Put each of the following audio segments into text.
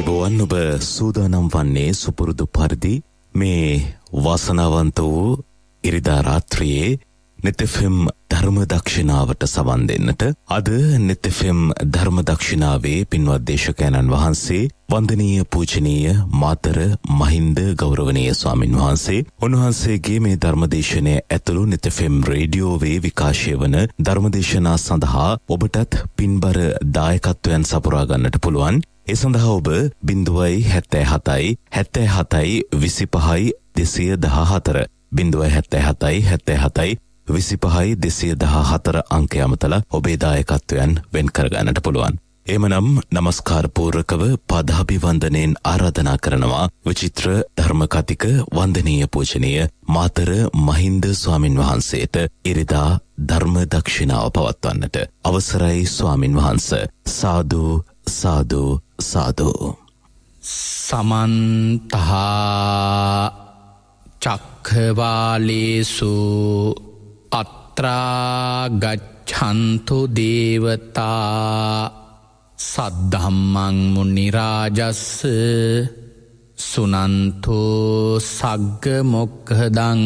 අයිබෝවන් ඔබ සූදානම් වන්නේ සුපුරුදු පරිදි මේ වසනවන්ත වූ ඉරිදාරාත්‍රයේ නෙතෙෆෙම් ධර්මදක්ෂිනාවට සවන් දෙන්නට අද නෙතෙෆෙම් ධර්මදක්ෂිනාවේ පින්වත් දේශකයන්න් වහන්සේ වන්දනීය පූජනීය මාතර මහින්ද ගෞරවනීය ස්වාමින් වහන්සේ උන්වහන්සේගේ මේ ධර්මදේශනය ඇතුළු නෙතෙෆෙම් රේඩියෝවේ විකාශය වන ධර්මදේශනා සඳහා ඔබටත් පින්බර දායකත්වයන් සපුරා ගන්නට පුළුවන් ඒ සඳහා ඔබ 0.77යි 77යි 25යි 214 0.77යි 77යි විසිපහයි දෙසිය දහ හතර අංක අමතල ඔබේ දායකත්වයන් වෙන් කරගන්නට පුළුවන්. එමනම් නමස්කාරපූර්කව පදාභිවන්දනයෙන් ආරාධනා කරනවා විචිත්‍ර ධර්මකතික වන්දනීය පෝෂණය මාතර මහින්ද ස්වාමින් වහන්සේට ඉරිදා ධර්ම දක්ෂිණාව පවත්වන්නට අවසරයි ස්වාමින් වහන්ස සාධූ සාධූ සාධූ. සමන්තහා චක්කවාලේසු අත්‍රාගච්චන්තු දේවතා සද්ධම්මංමු නිරාජස්ස සුනන්තෝ සග්ග මොක්හදං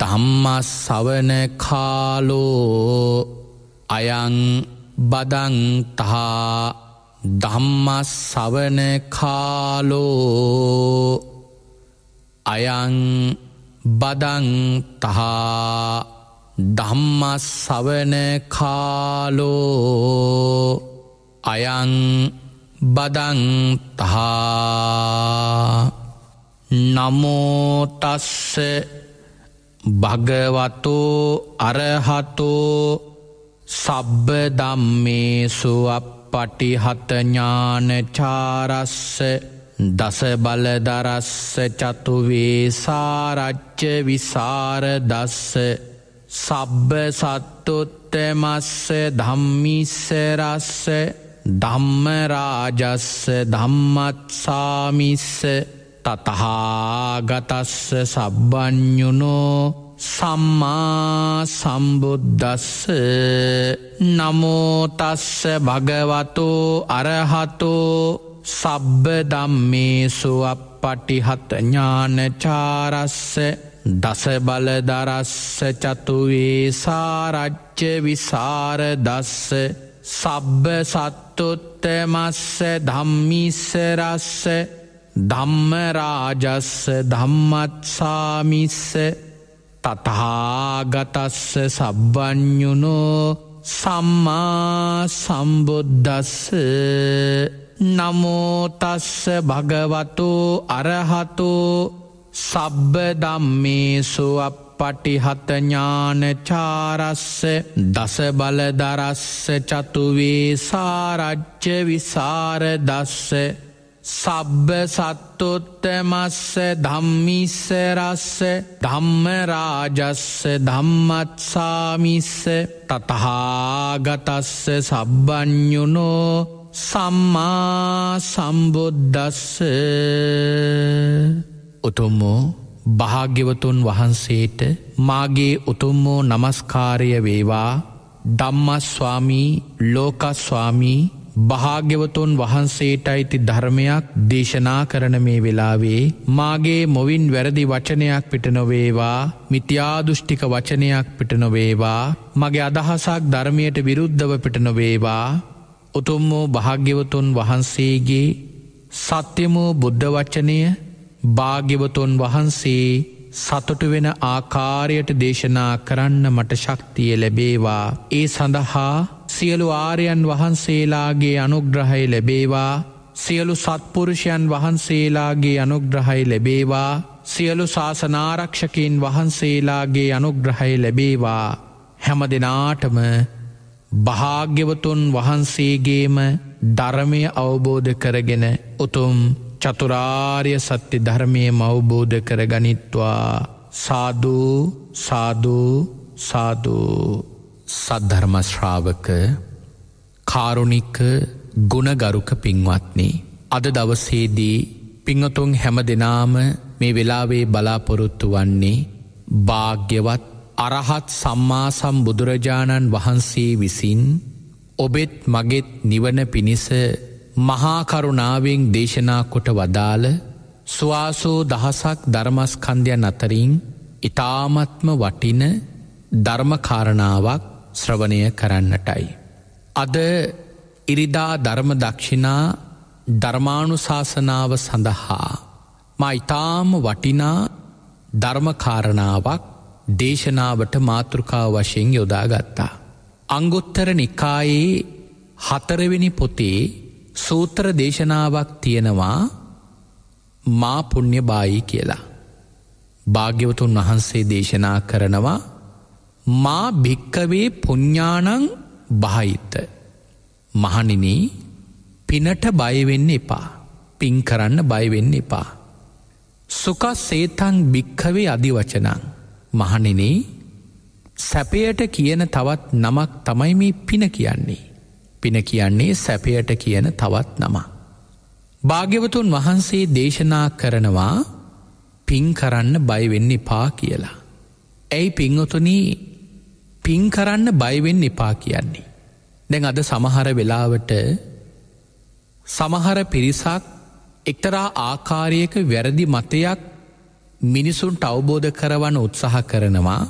ධම්ම සවන කාලෝ අයං බදන්තා ධම්ම සවන කාලෝ අයං බදන්තහා ධම්මස්සවන කාලෝ අයං බදන්තහා නමෝටස්ස භගවතෝ අරහතෝ සබ්බ දම්මේසු අප පටිහතඥානචාරස්ස දස බලදරස්ස චතුවේ සාරච්ච විසාර දස්ස සබ්බ සත්තුත්තමස්ස ධම්මිස්සරස්ස ධම්මරාජස්ස ධම්මත්සාමිස්ස තතහාගතස්ස සබ්බ්ඥුනෝ සම්මා සම්බුද්දස්ස නමෝතස්ස භගවතෝ අරහතෝ සබ්බ දම්මේසු අපපටිහත් ඥානචාරස්ස දසබල දරස්ස චතුවේ සාරච්්‍ය විසාර දස්ස සබ්බ සත්තුත්තමස්ස ධම්මිස්සරස්ස ධම්මරාජස්ස ධම්මත්සාමිස්ස තතාගතස්ස සබ්බ්ඥුනෝ සම්මා සම්බුද්ධස්ස නමෝතස්ස භගවතු අරහතු සබ්බ දම්මේසු අප පටිහතඥානචාරස්ස දස බලදරස්ස චතුවේ සාරච්්‍ය විසාරදස්ස සබ්බ සත්තොත්තමස්ස ධම්මිස්සරස්ස ධම්මරාජස්ස ධම්මත්සාමිස්ස තතහාගතස්ස සබ්බ්ඥුනෝ සම්මා සම්බුද්ධස්ස උතුම්මෝ භාග්‍යවතුන් වහන්සේට මාගේ උතුම්මෝ නමස්කාරය වේවා ධම්මස්වාමී ලෝකස්වාමී භාග්‍යවතුන් වහන්සේට අයිති ධර්මයක් දේශනා කරන මේ වෙලාවේ මාගේ මොවින් වැරදි වචනයක් පිට නොවේවා මිත්‍යාදුෘෂ්ටික වචනයක් පිට නොවේවා මගේ අදහසක් ධර්මයට විරුද්ධව පිට නොවේවා උතුම්මෝ භාග්‍යවතුන් වහන්සේගේ සත්‍යමෝ බුද්ධ වච්චනය භාග්‍යවතුන් වහන්සේ සතුටු වෙන ආකාරයට දේශනා කරන්න මට ශක්තිය ලැබේවා. ඒ සඳහා සියලු ආරයන් වහන්සේලාගේ අනුග්‍රහයි ලැබේවා සියලු සත්පුරුෂයන් වහන්සේලාගේ අනුග්‍රහයි ලැබේවා සියලු ශාසනාරක්ෂකින් වහන්සේලාගේ අනුග්‍රහයි ලැබේවා හැම දෙනාටම භාග්‍යවතුන් වහන්සේගේම ධර්මය අවබෝධ කරගෙන උතුම් චතුරාර්ය සත්‍ය ධර්මය මවබෝධ කරගනිත්වා සාධූ සාධූ සාධූ සද්ධර්මශ්‍රාවක කාරුණික ගුණගරුක පින්වත්නි. අද දවසේදී පිංහතුන් හැම දෙනාම මේ වෙලාවේ බලාපොරොත්තු වන්නේ භාග්‍යවත් අරහත් සම්මා සම්බුදුරජාණන් වහන්සේ විසින් ඔබෙත් මගෙත් නිවන පිණිස මහාකරුණාවෙන් දේශනා කොට වදාළ ස්වාසෝ දහසක් ධර්මස්කන්ධයන් අතරින් ඉතාමත්ම වටින ධර්මකාරණාවක් ශ්‍රවණය කරන්නටයි. අද ඉරිදා ධර්ම දක්ෂිනා ධර්මානුශාසනාව සඳහා මා ඉතාම වටිනා ධර්මකාරණාවක් දේශනාවට මාතෘකා වශයෙන් යොදාගත්තා. අංගොත්තර නිකායේ හතරවෙනි පොතේ සූත්‍ර දේශනාවක් තියෙනවා මා පුුණ්්‍ය බායි කියලා. භාග්‍යවතුන් වහන්සේ දේශනා කරනවා මා භික්කවේ පුඤ්ඥානං බහිත. මහනින පිනට බයවෙන්න එපා පින් කරන්න බයවෙන්න එපා. සුකස් සේතන් භික්කවේ අධිවචනං. මහනෙනේ සැපයට කියන තවත් නමක් තමයි මේ පින කියන්නේ. පින කියන්නේ සැපයට කියන තවත් නම. භාග්‍යවතුන් වහන්සේ දේශනා කරනවා පින් කරන්න බයිවෙන්න එපා කියලා. ඇයි පිංවතුන පින් කරන්න බයිවෙන්න එපා කියන්නේ. දැන් අද සමහර වෙලාවට සමහර පිරිසක් එක්තරා ආකාරයක වැරදි මතයක් මිනිසුන්ට අවබෝධ කරවන උත්සාහ කරනවා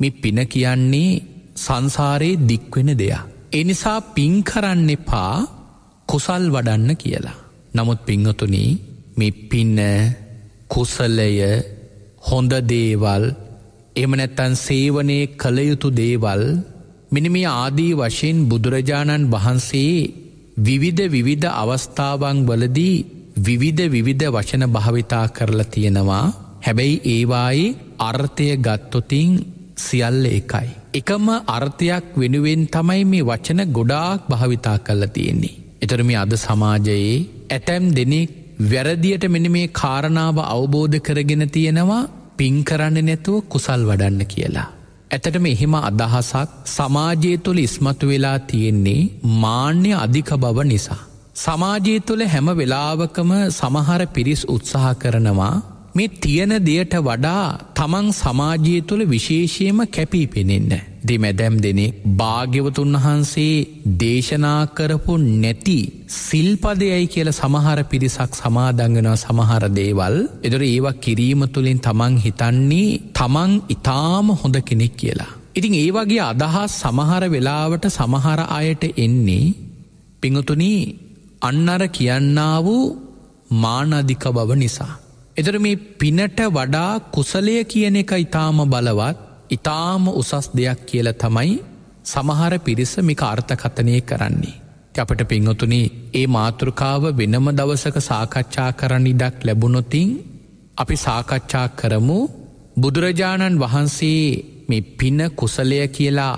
මේ පින කියන්නේ සංසාරයේ දික්වෙන දෙයක්. එනිසා පින් කරන්න එපා කුසල් වඩන්න කියලා. නමුත් පිංහතුනී මේ පින්න කුසලය හොඳ දේවල් එමනැත්තන් සේවනය කළයුතු දේවල් මිනිමි ආදී වශයෙන් බුදුරජාණන් වහන්සේ විවිධ විවිධ අවස්ථාවන් වලදී විවිධ විවිධ වචන භාවිතා කරලා තියෙනවා හැබැයි ඒවායි අර්ථය ගත්තොතින් සියල්ල එකයි. එකම අර්ථයක් වෙනුවෙන් තමයි මේ වචන ගොඩාක් භාවිතා කල්ලා තියෙන්නේ. එතරම අද සමාජයේ ඇතැම් දෙනෙක් වැරදියට මෙන මේ කාරණාව අවබෝධ කරගෙන තියෙනවා පින් කරන්න නැතුව කුසල් වඩන්න කියලා. ඇතට මෙහෙම අදහසක් සමාජය තුළ ඉස්මතු වෙලා තියෙන්නේ මාන්‍ය අධික බව නිසා. සමාජය තුළ හැම වෙලාවකම සමහර පිරිස් උත්සාහ කරනවා මේ තියෙන දෙයට වඩා තමන් සමාජය තුළ විශේෂයම කැපී පෙනෙන්න. දෙමැදැම් දෙනේ භාග්‍යවතුන් වහන්සේ දේශනා කරපු නැති සිල්පදයයි කියල සමහර පිරිසක් සමාදංගනවා සමහර දේවල් එදර ඒවා කිරීම තුළින් තමන් හිතන්නේ තමන් ඉතාම හොඳ කෙනෙක් කියලා. ඉතිං ඒ වගේ අදහස් සමහර වෙලාවට සමහර අයට එන්නේ පිඟතුනී අන්නර කියන්නා වූ මානධික බව නිසා. එතර මේ පිනට වඩා කුසලය කියන එක ඉතාම බලවත් ඉතාම උසස් දෙයක් කියල තමයි සමහර පිරිස මික අර්ථකථනය කරන්නේ. අපට පිංහතුනේ ඒ මාතෘකාව වෙනම දවසක සාකච්ඡා කරන්න ඉඩක් ලැබුණොතින් අපි සාකච්ඡා කරමු බුදුරජාණන් වහන්සේ මේ පින කුසලය කියලා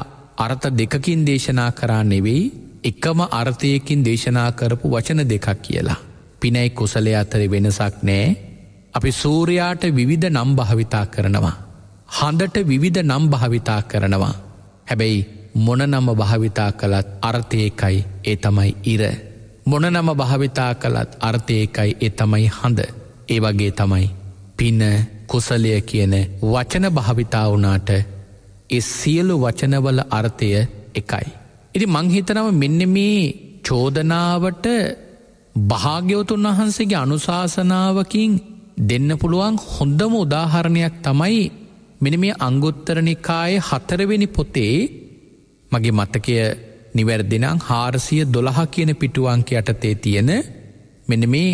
අර්ථ දෙකකින් දේශනා කරා නෙවෙයි එකම අර්ථයකින් දේශනා කරපු වචන දෙකක් කියලා. පිනයි කුසලය අතර වෙනසක් නෑ අපි සූරයාට විවිධ නම් භාවිතා කරනවා. හඳට විවිධ නම් භාවිතා කරනවා. හැබැයි මොනනම භාවිතා කළත් අර්ථයකයි ඒ තමයි ඉර. මොනනම භාවිතා කළත් අර්ථයකයි ඒ තමයි හඳ. ඒ වගේ තමයි. පින කුසලය කියන වචන භාවිතා වනාට එස් සියලු වචනවල අර්ථය එකයි. එති මංහිතනව මෙන්න මේ චෝදනාවට භාග්‍යවතුන් වහන්සේගේ අනුශාසනාවකින් දෙන්න පුළුවන් හොඳම උදාහරණයක් තමයි මෙන මේ අංගුත්තරනිකාය හතරවෙනි පොතේ මගේ මතකය නිවැරදිනම් හාරසිය දොළහ කියන පිටුවංක යටතේ තියෙන මෙන මේ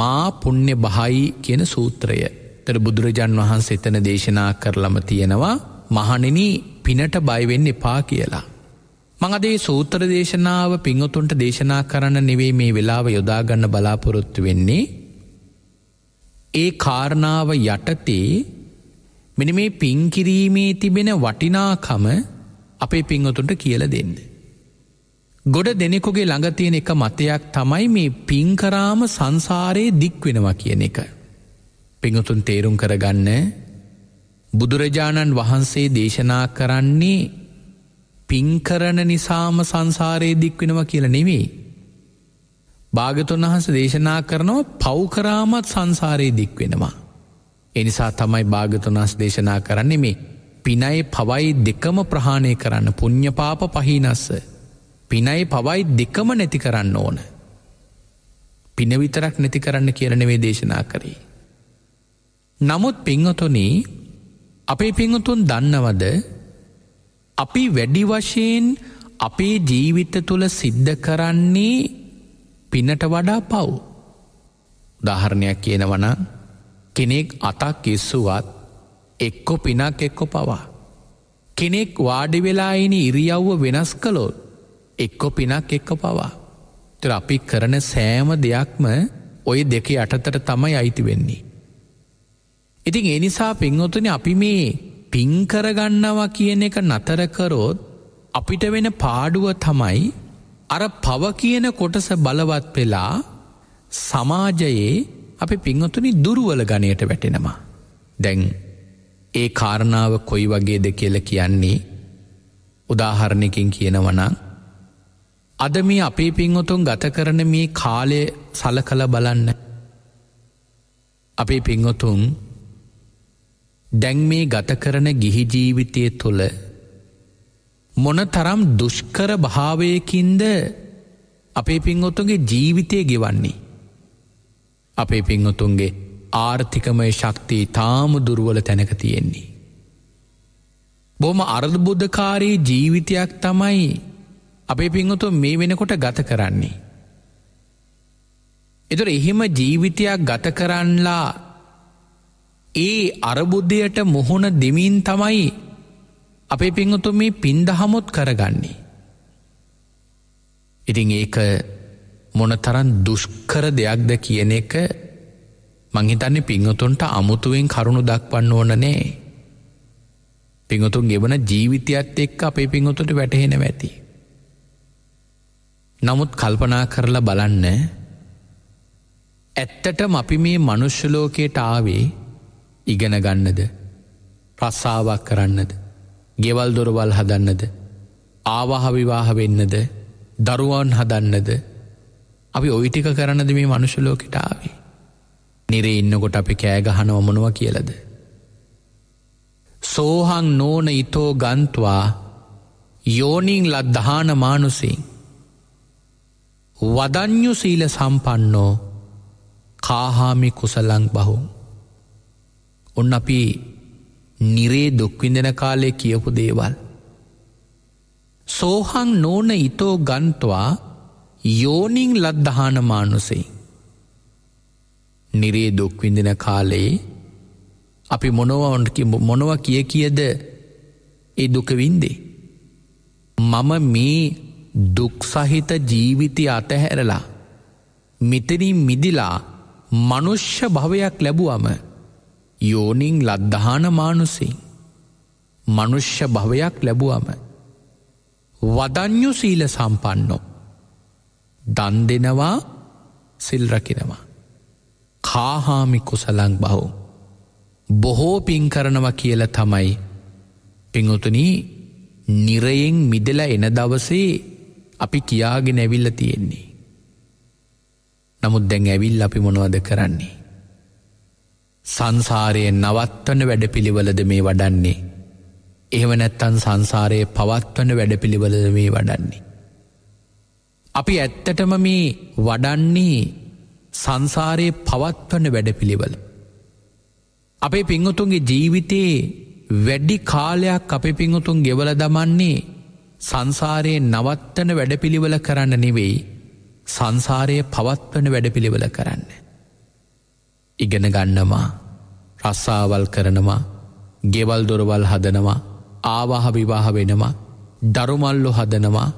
මා පුුණ්‍ය බහයි කියන සූත්‍රය තර බුදුරජන් වහන්සේ එතන දේශනා කරලම තියෙනවා මහනෙන පිනට බයිවෙන්න එපා කියලා. මඟදේ සූත්‍ර දේශනාව පිංහතුන්ට දේශනා කරන්න නෙවේ මේ වෙලාව යොදාගන්න බලාපොරොත්තු වෙන්නේ. ඒ කාරණාව යටතේ මෙන මේ පින්කිරීමේ තිබෙන වටිනාකම අපේ පිංහතුන්ට කියල දෙන්න. ගොඩ දෙනෙකුගේ ළඟතියෙන එක මතයක් තමයි මේ පින්කරාම සංසාරයේ දික්වෙනවා කියන එක. පිංහතුන් තේරුම් කරගන්න බුදුරජාණන් වහන්සේ දේශනා කරන්නේ පින්කරන නිසාම සංසාරයේ දික්වෙනවා කියල නෙවෙයි. භාගතුන් වහස දේශනා කරනවා පෞකරාමත් සංසාරයේ දික්වෙනවා. එනිසා තමයි භාගතුනාස් දේශනා කරන්නේ මේ පිනයි පවයි දෙකම ප්‍රහාණය කරන්න පුං්ඥපාප පහිනස්ස. පිනයි පවයි දෙකම නැති කරන්න ඕන. පිනවිතරක් නැති කරන්න කියරනවේ දේශනා කරේ. නමුත් පිංහතුනී අපේ පිංහතුන් දන්නවද අපි වැඩි වශයෙන් අපේ ජීවිත තුළ සිද්ධ කරන්නේ පිනට වඩා පව්. දහරණයක් කියනවන කෙනෙක් අතක් ඉස්සුවත් එක්කො පිනක් එක්කො පවා. කෙනෙක් වාඩිවෙලායින ඉරියව්ව වෙනස් කළොත් එක්කො පිනක් එක්ක පවා. තර අපි කරන සෑම දෙයක්ම ඔය දෙක යටතට තමයි අයිති වෙන්නේ. ඉතින් එනිසා පින්වතුන අපි මේ පින්කරගන්නවා කියන එක නතරකරෝත් අපිට වෙන පාඩුව තමයි අර පව කියන කොටස බලවත් වෙලා සමාජයේ අපි පිංහතුනි දුරුවල ගණයට වැටෙනවා. දැන් ඒ කාරණාව කොයි වගේද කියල කියන්නේ උදාහරණකින් කියනවනම් අද මේ අපේ පිංහොතුන් ගත කරන මේ කාලය සල කළ බලන්න අපේ පිංහොතුන් දැන් මේ ගත කරන ගිහි ජීවිතය තුළ මොන තරම් දුෂ්කර භාවයකින්ද අපේ පින්වොතුන්ගේ ජීවිතය ගෙවන්නේ. අපේ පින්වොතුන්ගේ ආර්ථිකමය ශක්තිී තාම දුරුවල තැනක තියෙන්නේ. බොම අර්ධබුද්ධකාරී ජීවිතයක් තමයි අපේ පින්වොතු මේ වෙනකොට ගත කරන්නේ. එතුර එහෙම ජීවිතයක් ගත කරන්නලා ඒ අරබුද්ධයට මුහුණ දෙමින් තමයි අපේ පිංහතු මේ පින්දහමුත් කරගන්නේ. ඉතිං ඒක මොනතරන් දුෂ්කර දෙයක්ද කියන එක මංහිතන්නේ පිංහතුන්ට අමුතුවෙන් කරුණු දක්වන්න ඕන නෑ. පිංහතුන් ගෙවන ජීවිතයක්ත් එක්ක අපේ පිංහතුට වැටහෙන ඇති. නමුත් කල්පනා කරලා බලන්න ඇත්තටම අපි මේ මනුෂ්‍යලෝකයට ආවේ ඉගෙන ගන්නද රස්සාාවක් කරන්නද ගෙවල් දොරවල් හදන්නද ආවාහවිවාහ වෙන්නද දරුවන් හදන්නද අපි ඔයිටික කරනද මේ මනුෂුලෝකටාවේ නිරේ ඉන්නකොට අපි කෑගහන ඔමනුව කියලද. සෝහං නෝන ඉතෝ ගන්තුවා යෝනිං ලද්ධාන මානුසින් වදඥු සීල සම්පන්නෝ කාහාමි කුසලං බහුන් ඔන්න අපි නිරේ දුක්විඳෙන කාලය කියපු දේවල්. සෝහං නෝන ඉතෝ ගන්තවා යෝනිං ලද්දහාන මානුසේ. නිරේ දුක්විඳෙන කාලයේ අපි මොනවඔන්ට මොනව කිය කියද ඒ දුකවින්දේ. මම මේ දුක්සහිත ජීවිතය අතහැරලා මෙතනින් මිදිලා මනුෂ්‍ය භවයක් ලැබුවම යෝනිං ලද්දහාන මානුසින් මනුෂ්‍ය භවයක් ලැබුවම වදඥු සීල සම්පන්නෝ දන් දෙනවා සිල්රකිනවා කාහාමි කුසලං බහෝ බොහෝ පින් කරනවා කියල තමයි පිංහතුනී නිරයෙන් මිදල එන දවසේ අපි කියාගෙන ඇවිල්ල තියෙන්නේ නමුත් දැන් ඇවිල් අපි මොනවද කරන්නේ සංසාරයෙන් නවත්වන වැඩපිළිවලද මේ වඩන්නේ. එහවනැත්තන් සංසාරයේ පවත්වන වැඩපිළිවලද මේ වඩන්නේ. අපි ඇත්තටම මේ වඩන්නේ සංසාරයේ පවත්වන වැඩපිළිවල. අපේ පිංහුතුන්ගේ ජීවිතයේ වැඩි කාලයක් අපේ පිංහුතුන් ගෙවල දමන්නේ සංසාරයේ නවත්තන වැඩපිළිවල කරන්න නෙවෙයි සංසාරය පවත්වන වැඩපිළිවල කරන්න. ඉගෙන ගන්නවා රස්සාවල් කරනවා ගෙවල් දොරවල් හදනවා ආවාහ විවාහ වෙනවා දරුමල්ලු හදනවා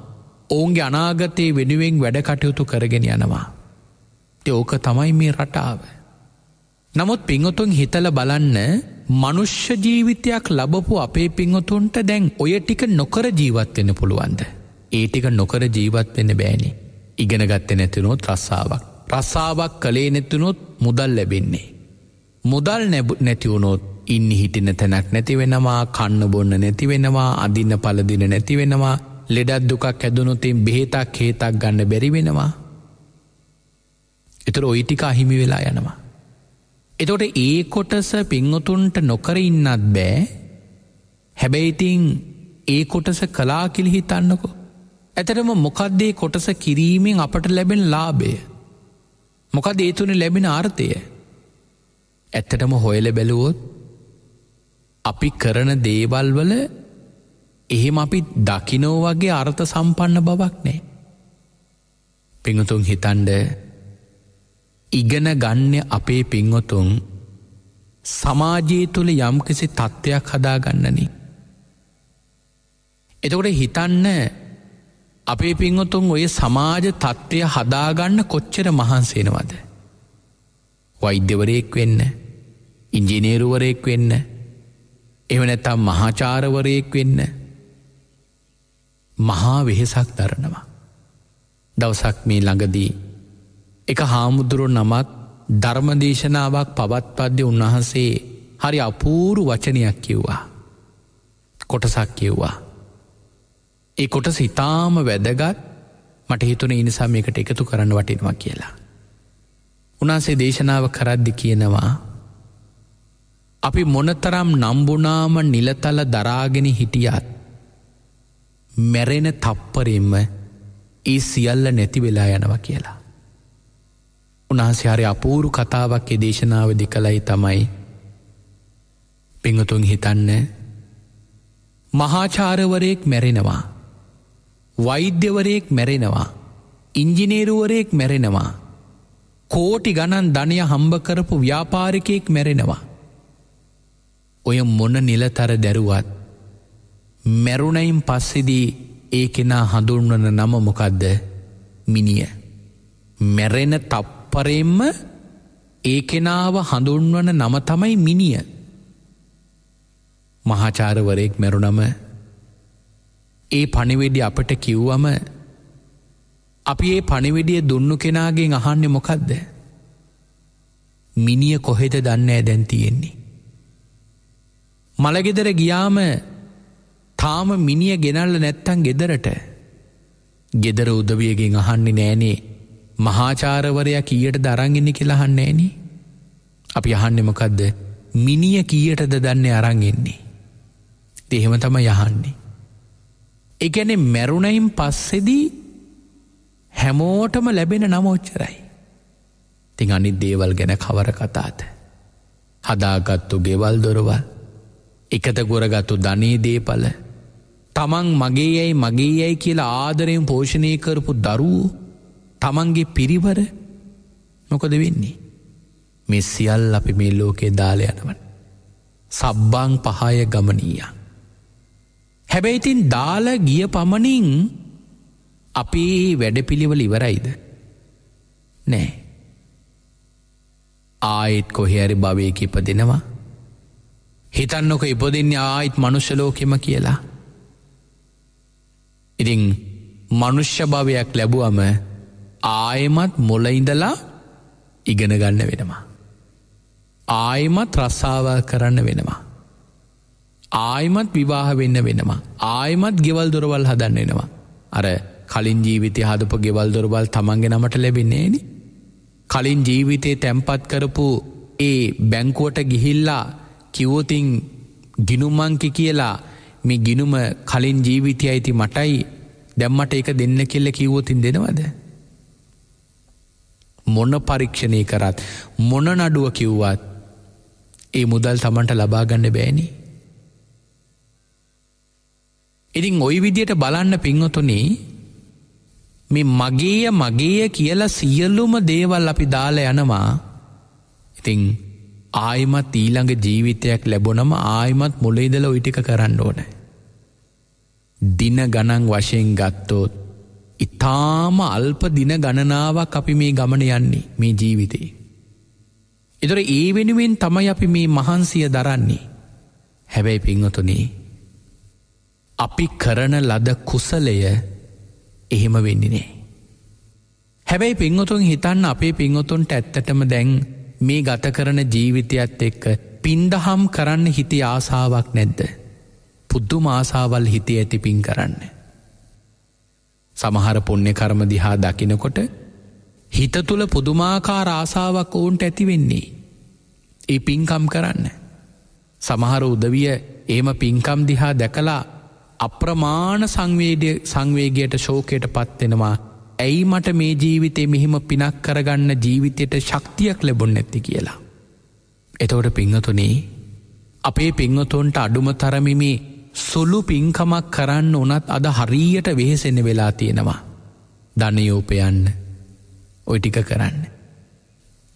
ඔවුන්ගේ අනාගතයේ වෙනුවෙන් වැඩකටයුතු කරගෙන යනවා. ඕක තමයි මේ රටාව. නමුත් පිංහතුන් හිතල බලන්න මනුෂ්‍ය ජීවිතයක් ලබපු අපේ පිංහතුන්ට දැන් ඔය ටික නොකර ජීවත්වෙන්න පුළුවන්ද. ඒටික නොකර ජීවත්වෙන්න බෑනි ඉගෙනගත්තෙ නැතිනොත් රස්සාාවක්. රස්සාාවක් කළේ නැතුනොත් මුදල් ලැබෙන්නේ. මුදල් නැතිවුණොත් ඉන්න හිටින තැනක් නැතිවෙනවා කන්න බොන්න නැතිවෙනවා අදින්න පලදින නැතිවෙනවා ලෙඩත් දුකක් ඇදනුතින් බෙහතක් හේතක් ගන්න බැරිවෙනවා. එතර ඔයිටිකා හිමි වෙලා යනවා. එතොට ඒ කොටස පිංවතුන්ට නොකර ඉන්නත් බෑ හැබැයිතිං ඒ කොටස කලා කිලි හිතන්නකෝ. ඇතරම මොකද්දේ කොටස කිරීමෙන් අපට ලැබෙන ලාබේ මොකද ඒ තුන ලැබෙන ආර්ථය ඇත්තටම හොයල බැලුවොත් අපි කරන දේවල් වල එහෙම අපි දකිනෝ වගේ අර්ථ සම්පන්න බවක් නෑ. පිංහතුන් හිතන්ඩ ඉගෙන ගන්න අපේ පිංහොතුන් සමාජයේ තුළ යම්කිසි තත්ත්වයක් හදා ගන්නන. එතකොට හිතන්න අපේ පින්වතුන් ඔය සමාජ තත්ත්වය හදාගන්න කොච්චර මහන්සේනවද. වෛද්‍යවරයෙක් වෙන්න ඉංජිනේරුවරයෙක් වෙන්න එවනැතම් මහාචාරවරයෙක් වෙන්න මහා වෙහෙසක් දරනවා. දවසක් මේ ළඟදී එක හාමුදුරුව නමත් ධර්මදේශනාවක් පවත්පද්‍ය උන්වහන්සේ හරි අපූරු වචනයක් කිව්වා. කොටසක් කිව්වා. ඒ කොට සිතාම වැදගත් මට හිතුන ඉනිසා මේකට එකතු කරන්න වටිනවා කියලා. උනාසේ දේශනාව කරද්දි කියනවා අපි මොනතරම් නම්බුනාම නිලතල දරාගෙන හිටියත් මැරෙන තප්පරෙන්ම ඒ සියල්ල නැති වෙලා යනවා කියලා. උනාහසිහරි අපූරු කතාවක් එ දේශනාව දෙකළයි තමයි පිංහතුන් හිතන්න මහාචාරවරයෙක් මැරෙනවා වෛද්‍යවරයෙක් මැරෙනවා. ඉංජිනේරුවරයෙක් මැරෙනවා. කෝටි ගණන් ධනය හම්බ කරපු ව්‍යාපාරිකයෙක් මැරෙනවා. ඔය මොන නිලතර දැරුවත්. මැරුණයිම් පස්සෙදී ඒ කෙනා හඳුන්වන නම මොකක්ද මිනිිය. මැරෙන තප්පරෙම්ම ඒ කෙනාව හඳුන්වන නම තමයි මිනිිය. මහාචාරවරයෙක් මැරුණම ඒ පණිවෙඩි අපට කිව්වම අපි ඒ පණිවිඩිය දුන්නු කෙනාගෙන් අහන්න මොකක්ද. මිනිිය කොහෙද දන්නේ දැන් තියෙන්නේ. මළගෙදර ගියාම තාම මිනිිය ගෙනල්ල නැත්තන් ගෙදරට ගෙදර උදවියගෙන් අහන්නේ නෑනේ මහාචාරවරයා කියට දරංගන්න කියලාහන්නේනි අපි අහන්නෙමකදද මිනිිය කියටද දන්නේ අරංගෙන්නේ. දෙහෙම තම යහන්නේ. එකැනෙ මැරුණයිම් පස්සෙදී හැමෝටම ලැබෙන නමෝච්චරයි. තිං අනි දේවල් ගැන කවර කතාත. හදාගත්තු ගෙවල් දොරවල් එකත ගොරගත්තු ධනේ දේපල තමන් මගේ යැයි මගේ යැයි කියලා ආදරයෙන් පෝෂණය කරපු දරුවූ තමන්ගේ පිරිවර මොකද වෙන්නේ. මෙ සියල් අපි මේ ලෝකේ දාල යනවන්. සබ්බං පහය ගමනීයන්. හැබැයිතින් දාල ගිය පමණින් අපේ වැඩපිළිවල ඉවරයිද නෑ ආයෙත් කොහැරි භවයක ඉපදෙනවා හිතන්නක ඉපදෙන්නේ ආයිත් මනුෂ්‍යලෝකෙම කියලා ඉතිං මනුෂ්‍ය භවයක් ලැබුවම ආයමත් මොලඉඳලා ඉගෙනගන්න වෙනවා ආයමත් රස්සාාව කරන්න වෙනවා ආයමත් විවාහ වෙන්න වෙනවා. ආයමත් ගෙවල් දොරවල් හදන්න වෙනවා. අර කලින් ජීවිතය හදප ගෙවල් දොරවල් තමන්ගේ නමට ලැබෙන්නේනි. කලින් ජීවිතේ තැම්පත් කරපු ඒ බැංකුවට ගිහිල්ලා කිවෝතින් ගිනුම්මංකි කියලා මේ ගිනුම කලින් ජීවිතය අයිති මටයි දැම්මට එක දෙන්න කෙල්ල කිවෝතින් දෙනවද. මොන පරීක්ෂණය කරත් මොන නඩුව කිව්වත් ඒ මුදල් තමන්ට ලබාගන්න බෑනිි. ඉතින් ඔයි විදියට බලන්න පින්වතුනේ මේ මගේය මගේය කියලා සියල්ලුම දේවල් අපි දාල යනවා ඉතිං ආයමත් ඊළඟ ජීවිතයක් ලැබොනම ආයමත් මුලේදල ඉටික කරන්න ඕන. දින ගණන් වශයෙන් ගත්තෝත් ඉතාම අල්ප දින ගණනාවක් අපි මේ ගමන යන්නේ මේ ජීවිතේ. එතොර ඒ වෙනුවෙන් තමයි අපි මේ මහන්සිය දරන්නේ හැබැයි පින්වතුනේ අපි කරන ලද කුසලය එහෙම වෙන්නිනේ. හැබැයි පින්වතුන් හිතන්න අපේ පින්වතුන්ට ඇත්තටම දැන් මේ ගත කරන ජීවිතයත් එක්ක පින්ඩහම් කරන්න හිති ආසාාවක් නැද්ද. පුද්දු මාසාවල් හිතේ ඇති පින් කරන්න. සමහර පුුණ්‍ය කර්ම දිහා දකිනකොට හිත තුළ පුදුමාකාර ආසාාවක් ඔවුන්ට ඇතිවෙන්නේ. ඒ පින්කම් කරන්න. සමහර උදවිය ඒම පින්කම් දිහා දැකලා අප්‍රමාණ සංවේගයට ශෝකයට පත්වෙනවා ඇයි මට මේ ජීවිතේ මෙහිම පිනක් කරගන්න ජීවිතයට ශක්තියක් ලැබොන් නැති කියලා. එතවට පිංහතුනේ අපේ පිංහතුන්ට අඩුම තරමිමේ සුළු පින්කමක් කරන්න ඕනත් අද හරීයට වෙහෙසෙන වෙලා තියෙනවා. ධනයෝපයන්න ඔටික කරන්න.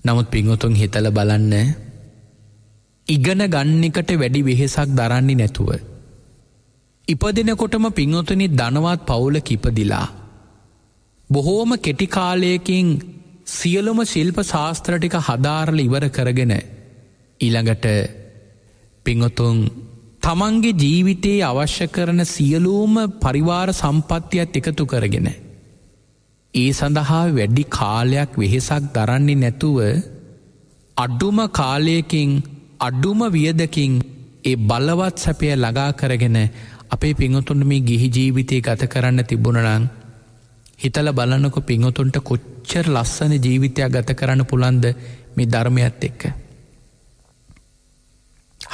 නමුත් පිංහොතුන් හිතල බලන්න ඉගන ගන්න එකට වැඩි වෙහෙසක් දරන්නේ නැතුව ඉපදෙනකොටම පිංහොතුනි දනවත් පවුල කිපදිලා. බොහෝම කෙටිකාලයකින් සියලොම ශිල්ප ශාස්ත්‍රටික හදාරල ඉවර කරගෙන ඉළඟට පිංහොතුන් තමන්ගේ ජීවිතයේ අවශ්‍ය කරන සියලූම පරිවාර සම්පත්තියක් එකතු කරගෙන. ඒ සඳහා වැඩි කාලයක් වෙහෙසක් දරන්නේ නැතුව අඩ්ඩුම කාලයකින් අඩ්ඩුම වියදකින් ඒ බලවත් සැපය ළගා කරගෙන අපේ පිංහතුන්ට මේ ගිහි ජීවිතය ගත කරන්න තිබුණනං හිතල බලන්නකො පිංහතුන්ට කොච්චර ලස්සන ජීවිතයක් ගත කරන්න පුළන්ද මේ ධර්මයත් එක්ක.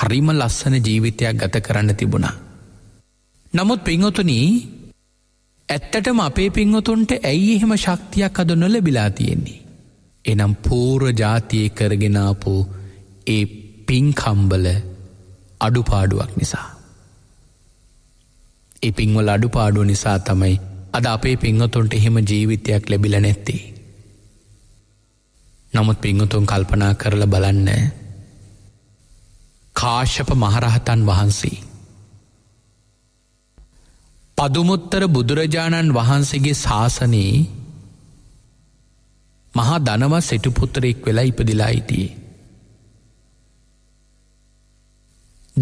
හරිම ලස්සන ජීවිතයක් ගත කරන්න තිබුණා. නමුත් පිංහතුනී ඇත්තටම අපේ පිංහතුන්ට ඇයි එහෙම ශක්තියක් අද නොල බිලා තියෙන්නේ. එනම් පූර ජාතිය කරගෙනාපු ඒ පින්කම්බල අඩුපාඩුවක් නිසා. ඒ පින්වල අඩු පාඩුව නිසා තමයි අද අපේ පිංහතුන්ට එහෙම ජීවිතයක් ලැබිල නැත්තේ. නමුත් පිංහතුන් කල්පනා කරල බලන්න කාශ්‍යප මහරහතන් වහන්සේ. පදුමුත්තර බුදුරජාණන් වහන්සේගේ ශාසනයේ මහා දනව සෙටුපුත්තරෙක් වෙලා ඉපදිලා හිටියේ.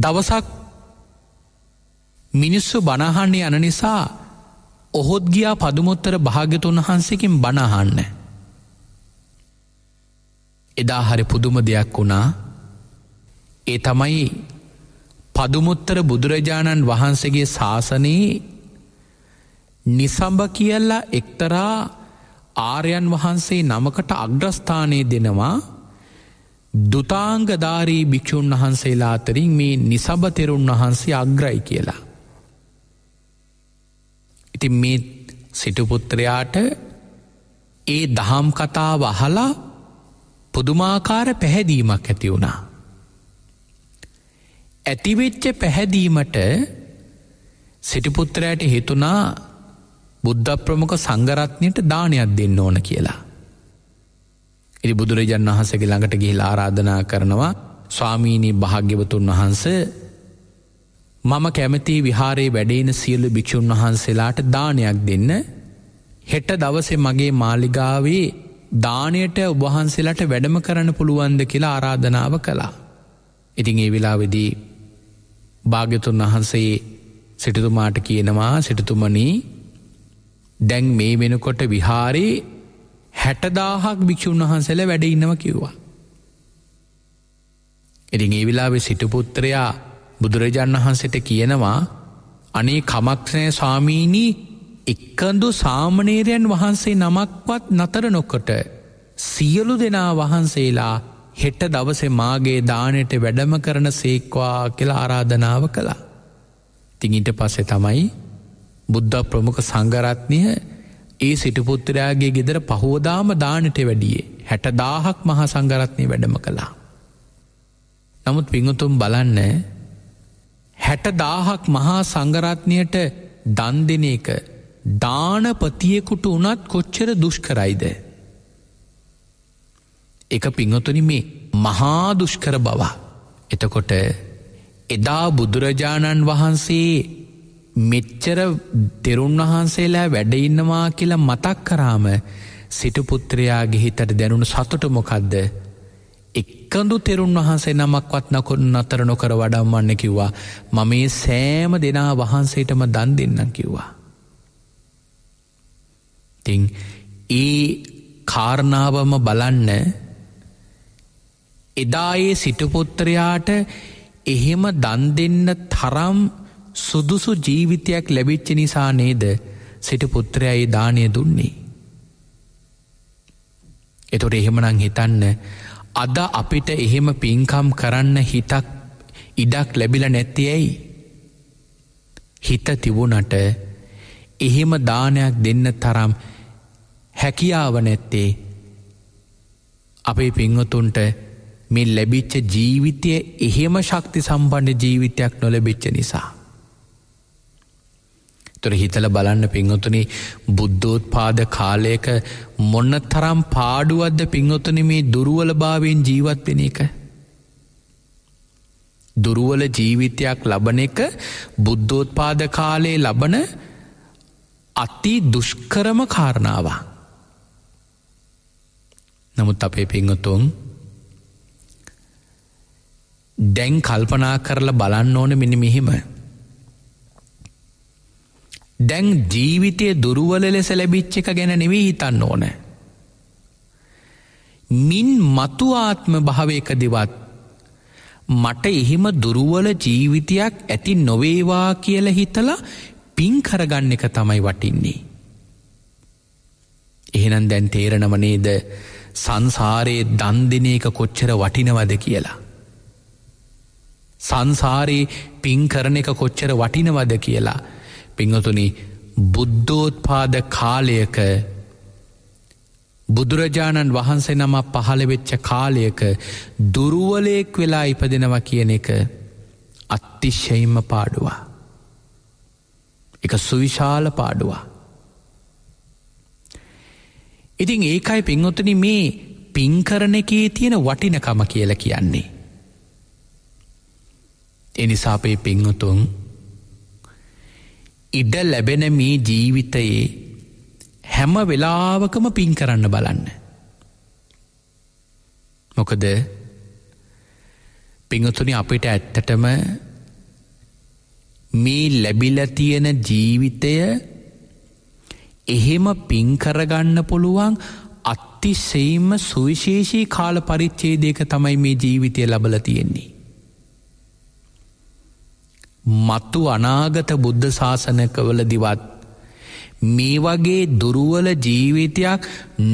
දවසක් මිනිස්සු බණහන්නේ යන නිසා ඔහොත් ගියා පදුමොත්තර භාගතුන් වහන්සකින් බණහන්න. එදා හරි පුදුම දෙයක් වුණා ඒ තමයි පදුමුත්තර බුදුරජාණන් වහන්සගේ ශාසනයේ නිසම්බ කියලා එක්තරා ආරයන් වහන්සේ නමකට අග්‍රස්ථානය දෙනවා දුතාංගධාරී භික්‍ෂූන් වහන්සේලා අතරින් මේ නිසභතෙරුන් වහන්සේ අග්‍රයි කියලා. ඉති මේ සිටුපුත්‍රයාට ඒ දහම් කතා වහලා පුදුමාකාර පැහැදීමක් ඇති වුණා. ඇතිවෙච්ච පැහැදීමට සිටිපුත්‍රයට හිතුනා බුද්ධ ප්‍රමුඛ සංගරත්නයට දානයක් දෙන්න ඕන කියලා. එරි බුදුරජන් වහන්සගේ ළඟට ගිහිල් ආරාධනා කරනවා ස්වාමීණී භාග්‍යවතුන් වහන්ස මම කැමති විහාරේ වැඩේන සියල්ලු භික්‍ෂූන් වහන්සේලාට දානයක් දෙන්න හෙට දවසේ මගේ මාලිගාවේ දානයට උබහන්සේලට වැඩම කරන්න පුළුවන්ද කියලා ආරාධනාව කළා. ඉතිං ඒ වෙලාවෙදී භාග්‍යතුන් වහන්සේ සිටතුමාට කියනවා සිටතුමනී දැන් මේ වෙනකොට විහාරේ හැටදාහක් භික්‍ෂූන් වහන්සේල වැඩ ඉන්නව කිව්වා. ඉතිං ඒ වෙලාවෙ සිටපුත්‍රයා බුදුරජාණන් වහන්සට කියනවා අනේ කමක්ෂණය ස්වාමීණී එක්කඳු සාමනේරයන් වහන්සේ නමක්වත් නතර නොකොට සියලු දෙනා වහන්සේලා හෙට දවසේ මාගේ දානයට වැඩම කරන සේක්වා කියලා ආරාධනාව කළා. තිංහිට පස්සෙ තමයි බුද්ධ ප්‍රමුඛ සංගරත්නය ඒ සිටුපුත්තරයාගේ ගෙදර පහෝදාම දානට වැඩියේ හැට දාහක් මහා සංගරත්නය වැඩම කළා. නමුත් පිංහතුම් බලන්න හැට දාහක් මහා සංගරත්නයට දන් දෙන එක දානපතියෙකුට වනත් කොච්චර දුෂ්කරයිද. එක පිංහතුනි මේ මහා දුෂ්කර බව. එතකොට එදා බුදුරජාණන් වහන්සේ මෙච්චර දෙරුන් වහන්සේලා වැඩඉන්නවා කියලා මතක් කරාම සිටුපුත්‍රයාගේ හිතට දැනුණු සතුට මොකක්ද එක්කඳු තෙරුන් වහන්සේ නමක්වත් නකුන් අතර නොකර වඩම්වන්න කිව්වා මම ඒ සෑම දෙනා වහන්සේටම දන් දෙන්නම් කිව්වා. තිං ඒ කාරණාවම බලන්න එදායේ සිටපුත්‍රයාට එහෙම දන් දෙන්න තරම් සුදුසු ජීවිතයක් ලැබිච්ච නිසා නේද සිටපුත්‍රයා ඒ දානය දුන්නේ. එතොට එහෙමනං හිතන්න අද අපිට එහෙම පින්කම් කරන්න හිතක් ඉඩක් ලැබිල නැත්තියැයි. හිත තිබුණට එහෙම දානයක් දෙන්න තරම් හැකියාව නැත්තේ අපේ පිංහතුන්ට මේ ලැබිච්ච ජීවිතය එහෙම ශක්ති සම්බන්ධ ජීවිතයක් නොලබිච්ච නිසා. තොර හිතල බලන්න පිංහොතුනි බුද්ධෝත් පාද කාලයක මොන්න තරම් පාඩුවද්ද පිංහොතුන මේ දුරුවල භාවෙන් ජීවත්වෙන එක. දුරුවල ජීවිතයක් ලබන එක බුද්ධෝත් පාද කාලයේ ලබන අති දුෂ්කරම කාරණාව. නමුත් අපේ පිංහතුන් දැන් කල්පනා කරලා බලන්න ඕන මිනි මෙහිම. දැන් ජීවිතය දුරුවල ලෙස ලැබිච්ච එක ගැන නෙවේ හිතන්න ඕන. මින් මතුආත්ම භාවයකදිවත් මට එහෙම දුරුවල ජීවිතයක් ඇති නොවේවා කියල හිතලා පින් කරගන්න එක තමයි වටින්නේ. එහෙනම් දැන් තේරණවනේද සංසාරයේ දන්දින එක කොච්චර වටිනවද කියලා. සංසාරයේ පින් කරන එක කොච්චර වටිනවද කියලා පිංහතුනි බුද්ධෝත්පාද කාලයක බුදුරජාණන් වහන්සේ නම පහළවෙච්ච කාලයක දුරුවලයෙක් වෙලා ඉපදෙනව කියන එක අත්තිශ්‍යයිම පාඩුවා. එක සුවිශාල පාඩුවා. ඉතින් ඒකයි පින්වොතන මේ පින්කරන එකේ තියෙන වටිනකම කියල කියන්නේ. එනිසාපේ පිංහතුන් ඉඩ ලැබෙන මේ ජීවිතයේ හැම වෙලාවකම පින් කරන්න බලන්න. මොකද පිංහතුනි අපිට ඇත්තටම මේ ලැබිලතියෙන ජීවිතය එහෙම පින්කරගන්න පුළුවන් අත්තිසේම සුවිශේෂී කාල පරිච්චේදයක තමයි මේ ජීවිතය ලබල තියෙන්නේ. මත්තු අනාගත බුද්ධ ශාසනකවලදිවත් මේ වගේ දුරුවල ජීවිතයක්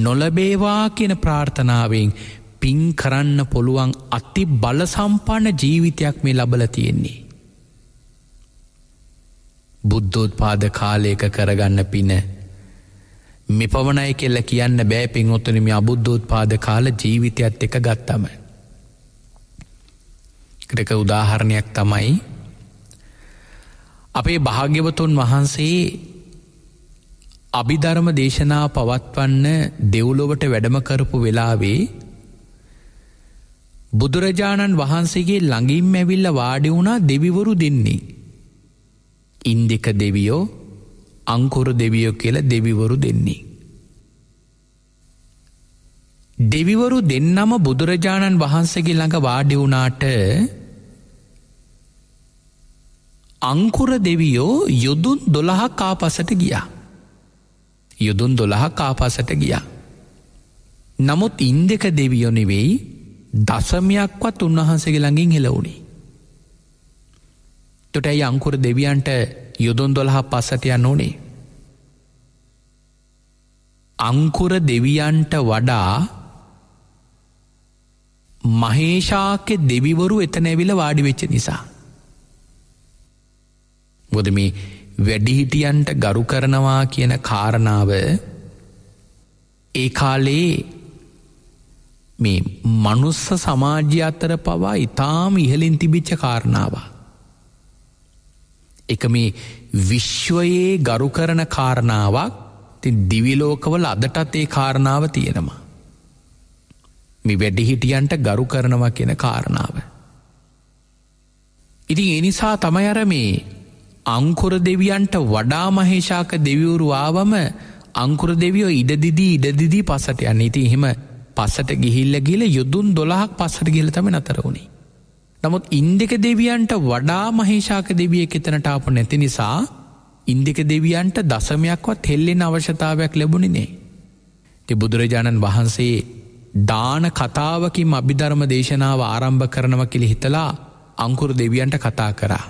නොලබේවා කියෙන ප්‍රාර්ථනාවෙන් පින් කරන්න පොළුවන් අති බලසම්පන්න ජීවිතයක් මේ ලබල තියෙන්නේ. බුද්ධෝත්පාද කාලයක කරගන්න පින මෙ පවනයි කෙල්ල කියන්න බෑ පින්ඔත්තුනම අබුද්ධෝත්පාද කාල ජීවිතයත් එක ගත්තම. ක්‍රක උදාහරණයක් තමයි අපේ භාග්‍යවතුන් වහන්සේ අභිධර්ම දේශනා පවත්වන්න දෙව්ලොවට වැඩමකරපු වෙලාවේ බුදුරජාණන් වහන්සේගේ ළඟින් ඇවිල්ල වාඩි වුණා දෙවිවරු දෙන්නේ. ඉන් දෙක දෙවියෝ අංකුරු දෙවියෝ කියල දෙවිවරු දෙන්නේ. දෙවිවරු දෙන්නම බුදුරජාණන් වහන්සේගේ ළඟ වාඩි වුණාට අංකුර දෙවියෝ යුදුන් දොළහ කාපසට ගියා. යුදුන් දොළහ කාපසට ගියා. නමුත් ඉන්දක දෙවියොනෙවෙයි දසමයක්වත් උන්වහන්සගේ ළඟින් හෙලවුණේ. තොටැයි අංකුර දෙවියන්ට යුදුන් දොළහ පස්සට යන්න ඕනේ. අංකුර දෙවියන්ට වඩා මහේෂාක්‍ය දෙවිවරු එතනැවිල වාඩිවෙච්ච නිසා. බොද මේ වැඩිහිටියන්ට ගරු කරනවා කියන කාරණාව ඒ කාලේ මේ මනුස්ස සමාජ්‍ය අත්තර පවා ඉතාම ඉහලින් තිබිච්ච කාරණාව. එක මේ විශ්වයේ ගරු කරන කාරණාවක් ති දිවිලෝකවල අදටත් ඒ කාරණාව තියෙනවා. මි වැඩිහිටියන්ට ගරු කරනවා කියෙන කාරණාව. ඉතින් එනිසා තමයි අර මේ අංකුර දෙවියන්ට වඩා මහේෂාක දෙවිවුරු ආවම අංකුර දෙවියෝ ඉඩදිදී ඉඩදිදී පසට යන්න ඉති එහෙම පසට ගිහිල්ල ගිල යුදුන් දොළහක් පස්සට ගිලතම නතරවුණේ. නමුත් ඉන්දක දෙවියන්ට වඩා මහේෂාක දෙවිය කෙතනටාප නැති නිසා ඉන්දික දෙවියන්ට දසමයක්වත් හෙල්ලෙන් අවශ්‍යතාවයක් ලැබුණි නේ. ති බුදුරජාණන් වහන්සේ දාන කතාවකින් අභිධර්ම දේශනාව ආරම්භ කරනව කිලි හිතලා අංකුරු දෙවියන්ට කතා කරා.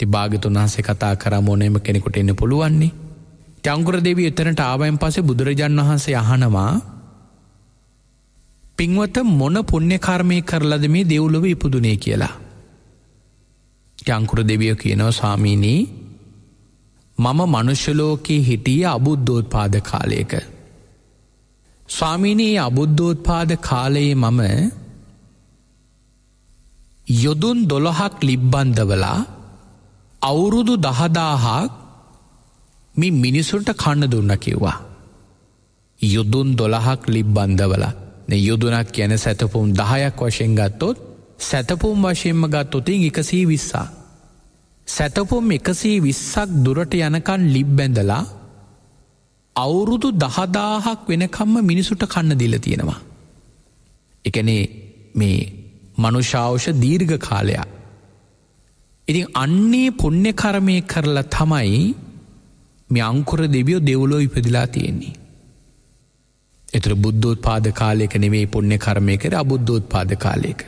ති භාගතුන් වහසේ කතා කරම ඕනේම කෙනෙකුට එන්න පුළුවන්නේ. ටංගුර දෙවී එතනට ආවයන් පසේ බුදුරජන් වහන්සේ අහනවා පින්වත මොන පුුණ්‍ය කර්මය කරලද මේ දෙව්ලොව ඉපදුනේ කියලා. ටංකුර දෙවිය කියනව ස්වාමීනී මම මනුෂ්‍යලෝකයේ හිටිය අබුද්ධෝත් පාද කාලයක. ස්වාමීනයේ අබුද්ධෝත්පාද කාලයේ මම යොදුන් දොළොහක් ලිබ්බන්ධවලා අවුරුදු දහදාහාක් මේ මිනිසුන්ට කන්න දුන්න කිව්වා. යුදුන් දොළහක් ලිබ්බන්ධවල යුදුනක් ගැන සැතපුම් දහයක් වශයෙන් ගත්තොත් සැතපුම් වශයෙන්ම ගත්තොතින් එකසී විස්සා. සැතපුම් එකසී විස්සක් දුරට යනකන් ලිබ්බැඳලා අවුරුදු දහදාහක් වෙනකම්ම මිනිසුට කන්න දිල තියෙනවා. එකනේ මේ මනුෂාවෂ දීර්ඝ කාලයක් ඉතින් අන්නේ පුුණ්‍ය කරමය කරලා තමයි මේ අංකුර දෙවියෝ දෙව්ලෝ ඉපදිලා තියෙන්නේ. එතර බුද්ධෝත් පාද කාලයක නෙවේ පුුණ්‍ය කරමය කර අබුද්ධෝත් පාද කාලයක.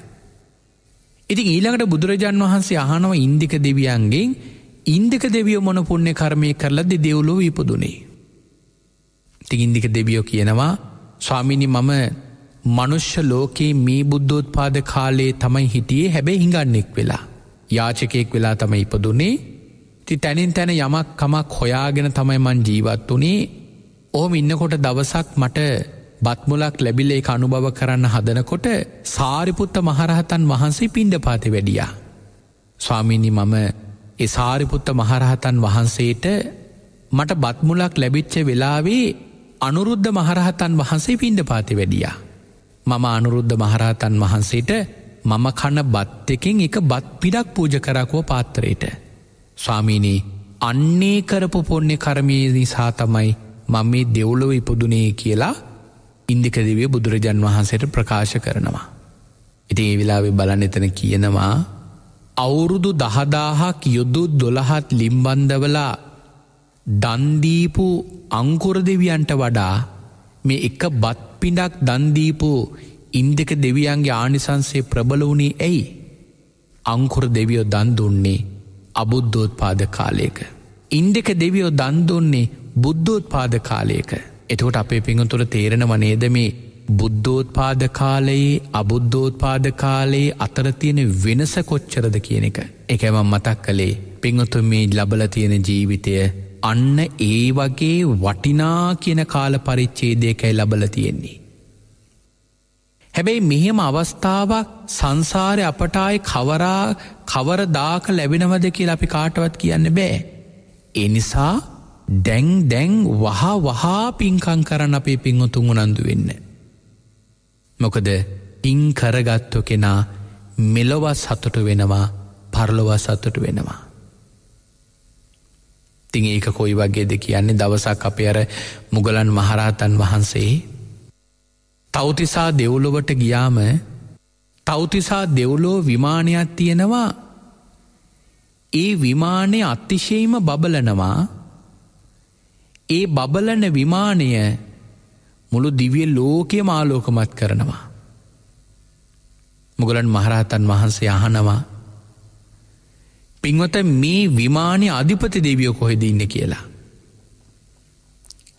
ඉතින් ඊළඟට බුදුරජාන් වහන්සේ අහනව ඉන්දික දෙවියන්ගෙන් ඉන්දික දෙවිය මොන පුුණ්‍ය කර්මය කරලා දෙ දෙව්ලෝ ඉපදුනේ. ති ඉන්දික දෙවියෝ කියනවා ස්වාමිනි මම මනුෂ්‍ය ලෝකයේ මේ බුද්ධෝත් පාද කාලයේ තමයි හිටියේ හැබැ හිඟන්නෙක් වෙලා. යාචකයෙක් වෙලා තම ඉපදුන්නේ ති තැනින් තැන යමක් කමක් හොයාගෙන තමයි මං ජීවත් වනේ ඕම ඉන්නකොට දවසක් මට බත්මුලක් ලැබිලේ අනුභව කරන්න හදනකොට සාරිපුත්ත මහරහතන් වහන්සේ පින්ඩ පාති වැඩියා. ස්වාමිනි මම එ සාරිපුත්ත මහරහතන් වහන්සේට මට බත්මුලක් ලැබිච්ච වෙලාවේ අනුරුද්ධ මහරහතන් වහන්සේ පින්ඩ පාති වැඩියා. මම අනුරුද්ධ මහරහතන් වහන්සේට මම කන බත් එකෙන් එක බත් පිඩක් පූජ කරකුව පාත්තරයට. ස්වාමීනී අන්නේ කරපු පොන්නෙ කරමයේ නිසා තමයි මම මේ දෙව්ලොව ඉපදුනේ කියලා ඉන්දිකදිවේ බුදුරජන් වහන්සේට ප්‍රකාශ කරනවා. ඉතින් ඒ වෙලාවෙ බලන්න එතන කියනවා අවුරුදු දහදාහක් යුද්ධු දොළහත් ලිම්බන්ධවලා දන්දීපු අංකුර දෙවියන්ට වඩා මේ එක බත් පිඩක් දන්දීපු ඉන්දක දෙවියන්ගේ ආනිසන්සේ ප්‍රබල වුණේ ඇයි අංකුර දෙවියෝ දන්දුන්නේ අබුද්ධෝත් පාද කාලයක. ඉන්දක දෙවියෝ දන්දුන්නේ බුද්ධෝත් පාද කාලයක. එතකොට අපේ පිඟතුර තේරෙන වනේද මේ බුද්ධෝත් පාද කාලයේ අබුද්ධෝත් පාද කාලයේ අතර තියෙන වෙනස කොච්චරද කියන එක. එකවම් මතක් කළේ පිංහතුමී ලබල තියෙන ජීවිතය අන්න ඒ වගේ වටිනා කියන කාල පරිච්චේදයකැයි ලබල තියෙන්නේ. හැබැයි මෙහෙම අවස්ථාවක් සංසාරය අපටායි කවරා කවරදාක ලැබෙනවද කියල අපි කාටවත් කියන්න බෑ. එනිසා ඩැන් ඩැන් වහා වහා පින්කං කරන්න අපේ පින්වතුන් උනන්දු වෙන්න. මොකද ඉං කරගත්තු කෙනා මෙලොව සතුටු වෙනවා පරලොව සතුටු වෙනවා. තිං ඒක කොයි වගේද කියන්නේ දවසක් අපේ අර මුගලන් මහරහතන් වහන්සේ තෞතිසා දෙව්ලොවට ගියාම තෞතිසා දෙව්ලෝ විමානයක් තියෙනවා ඒ විමානය අත්තිශයම බබලනවා ඒ බබලන විමානය මුළු දිවිය ලෝකය මාලෝකමත් කරනවා. මුගලන් මහරහතන් වහන්සේ අහනවා පින්වත මේ විමානය අධිපති දෙවියෝ කොහෙද ඉන්න කියලා.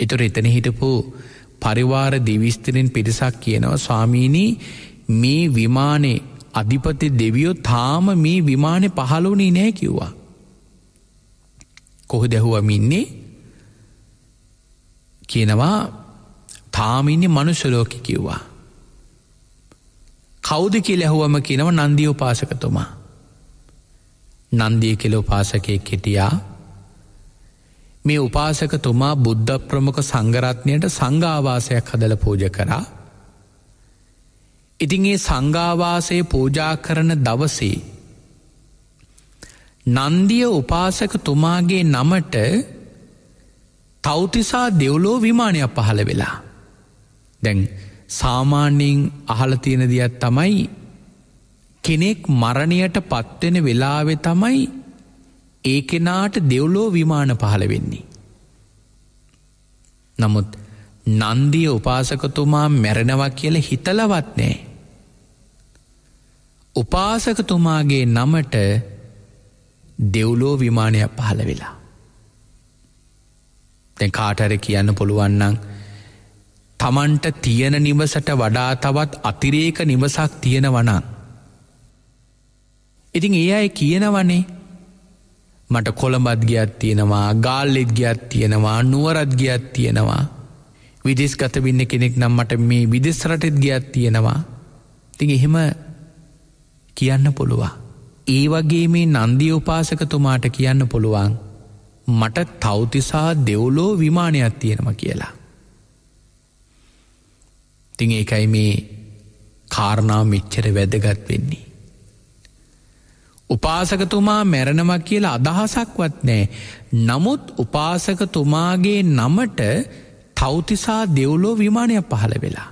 එතුර එතන හිටපු පරිවාර දෙවිස්තරෙන් පිරිසක් කියනවා ස්වාමීණී මේ විමානේ අධිපති දෙවියෝ තාම මේ විමානය පහළුනේ නෑ කිව්වා. කොහ දැහුවමින්නේ කියනවා තාමින්‍ය මනුෂලෝක කිව්වා. කෞද කිය ලැහුවම කියනව නන්දියෝපාසකතුමා. නන්දිය කෙලෝපාසකය කෙටියා මේ උපාසකතුමා බුද්ධ ප්‍රමුඛ සංගරත්නයට සංඝාවාසයක් හදල පෝජ කරා. ඉතින් ඒ සංඝාවාසය පෝජා කරන දවසේ. නන්දිය උපාසකතුමාගේ නමට තෞතිසා දෙව්ලෝ විමානයක් පහළ වෙලා. දැන් සාමාන්‍යයෙන් අහලතියෙන දියත් තමයි කෙනෙක් මරණයට පත්වෙන වෙලාවෙ තමයි ඒ කෙනාට දෙව්ලෝ විමාන පහළ වෙන්නේ. නමුත් නන්දිය උපාසකතුමා මැරෙනවා කියල හිතලවත් නෑ. උපාසකතුමාගේ නමට දෙව්ලෝ විමානයක් පහළ වෙලා. තැ කාටර කියන්න පුළුවන්නන් තමන්ට තියෙන නිවසට වඩා තවත් අතිරේක නිවසක් තියෙනවනං. ඉතින් ඒ අය කියනවනේ මට කොළඹත් ගියත් තියෙනවා ගාල්ලෙත් ගියත් තියෙනවා නුවරත් ගියත් තියෙනවා විදෙස් ගතබින්න කෙනෙක් නම් මට මේ විදෙස් රටෙත් ගියත් තියෙනවා තින් එහෙම කියන්න පුළුවන් ඒ වගේ මේ නන්දිය උපාසකතුමාට කියන්න පුළුවන් මට තෞතිසා දෙව්ලෝ විමානයක් තියෙනම කියලා. තිං ඒකයි මේ කාරණාව මෙච්චර වැදගත් වෙන්නේ. උපාසකතුමා මැරණවා කියලා අදහසක්වත් නෑ. නමුත් උපාසකතුමාගේ නමට තෞතිසා දෙව්ලෝ විමානයක් පහළ වෙලා.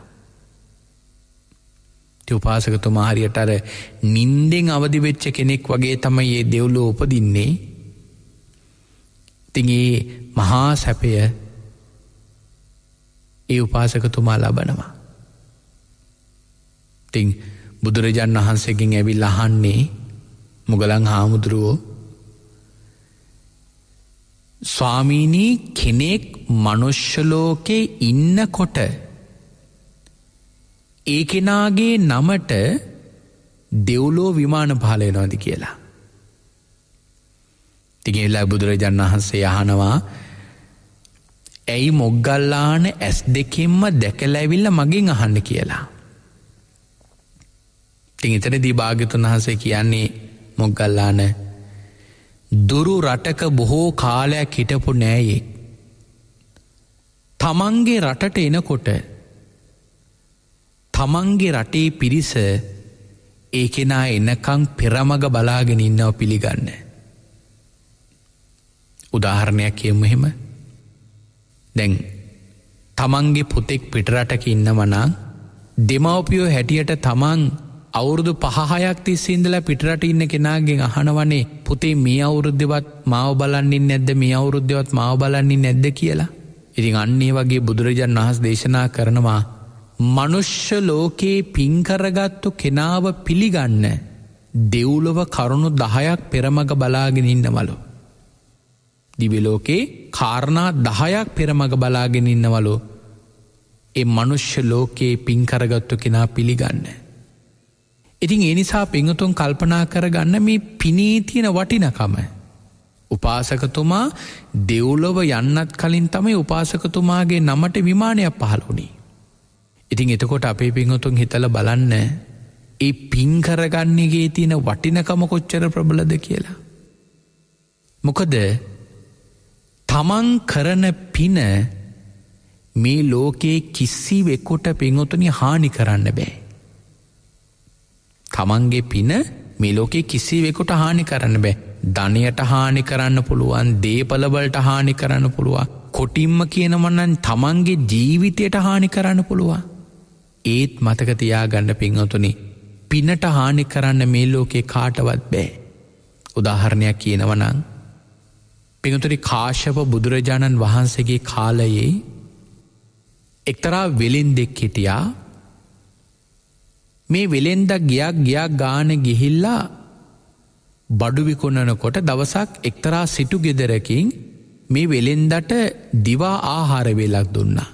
උපාසකතුමා හරියට අර නින්දෙන් අවදිවෙච්ච කෙනෙක් වගේ තමයි ඒ දෙව්ලෝ උපදින්නේ. තිගේ මහා සැපය ඒ උපාසකතුමා ලබනවා. තිං බුදුරජන් වහන්සේකින් ඇවිල් අහන්නේ මොගලන් හාමුදුරුවෝ ස්වාමීනී කෙනෙක් මනුෂ්‍යලෝකේ ඉන්නකොට ඒ කෙනාගේ නමට දෙව්ලෝ විමාන පාලයනොද කියලා. තිගෙල්ලා බුදුරජන් වහන්සේ යහනවා ඇයි මොග්ගල්ලාන ඇස් දෙකෙන්ම දැකලැවිල්ල මගින් අහන්න කියලා. තිං එතන දී භාගතුන් වහසේ කියන්නේ මොග්ගල්ලාන දුරු රටක බොහෝ කාලයක් හිටපු නෑයෙක්. තමන්ගේ රටට එනකොට තමන්ගේ රටේ පිරිස ඒ කෙනා එන්නකං පෙරමග බලාගෙන ඉන්නව පිළිගන්න. උදාහරණයක් කියමු එහෙම දැන් තමන්ගේ පුතෙක් පිටරටක ඉන්නවනං දෙමවපියෝ හැටියට තමන් අවුරුදු පහහයක් තිස්සේඉඳලා පිටරට ඉන්න කෙනාගෙන් අහනවනේ පුතේ මේ අවුරුද්ධවත් මාව බලන්නේ නැද්ද මේ අවුරුද්ධවත් මාව බලන්නේ නැද්ද කියලා. ඉතින් අන්නේ වගේ බුදුරජන් වහස් දේශනා කරනවා. මනුෂ්‍ය ලෝකයේ පින්කරගත්තු කෙනාව පිළිගන්න දෙව්ලොව කරුණු දහයක් පෙරමග බලාගෙන ඉන්නවලු. දිවිලෝකේ කාරණා දහයක් පෙරමග බලාගෙන ඉන්නවලු. එ මනුෂ්‍ය ලෝකයේ පින්කරගත්තු කෙනා පිළිගන්න. ඉතින් එනිසා පෙංගතුන් කල්පනා කරගන්න මේ පිනේ තියෙන වටිනකම. උපාසකතුමා දෙව්ලොව යන්නත් කලින් තමයි උපාසකතුමාගේ නමට විමානයක් පහළුණි. ඉතිං එතකොට අපේ පිංහතුන් හිතල බලන්න ඒ පින්කරගන්නේගේ තියෙන වටිනකම කොච්චර ප්‍රබලද කියලා. මොකද තමන් කරන පින මේ ලෝකයේ කිසි වෙක්කොට පිංහොතුනි හානි කරන්න බෑ. තමන්ගේ පින මෙලෝකේ කිසිවෙකුට හානි කරන්න බෑ. ධනයට හානි කරන්න පුළුවන් දේපලබලට හානි කරන්න පුළුවන්. කොටිම්ම කියනවන්නන් තමන්ගේ ජීවිතයට හානි කරන්න පුළුවන්. ඒත් මතකතියා ගණඩ පිංහතුනි. පිනට හානි කරන්න මේ ලෝකේ කාටවත් බෑ. උදාහරණයක් කියනවනං. පිඟතුරි කාශප බුදුරජාණන් වහන්සේගේ කාලයේ එක්තරා වෙලින් දෙක් හිටියා මේ වෙළෙන්ද ගියක් ගියක් ගාන ගිහිල්ලා බඩුවිකොන්නනකොට දවසක් එක්තරා සිටු ගෙදරකින් මේ වෙළෙන්දට දිවා ආහාර වෙලක් දුන්නා.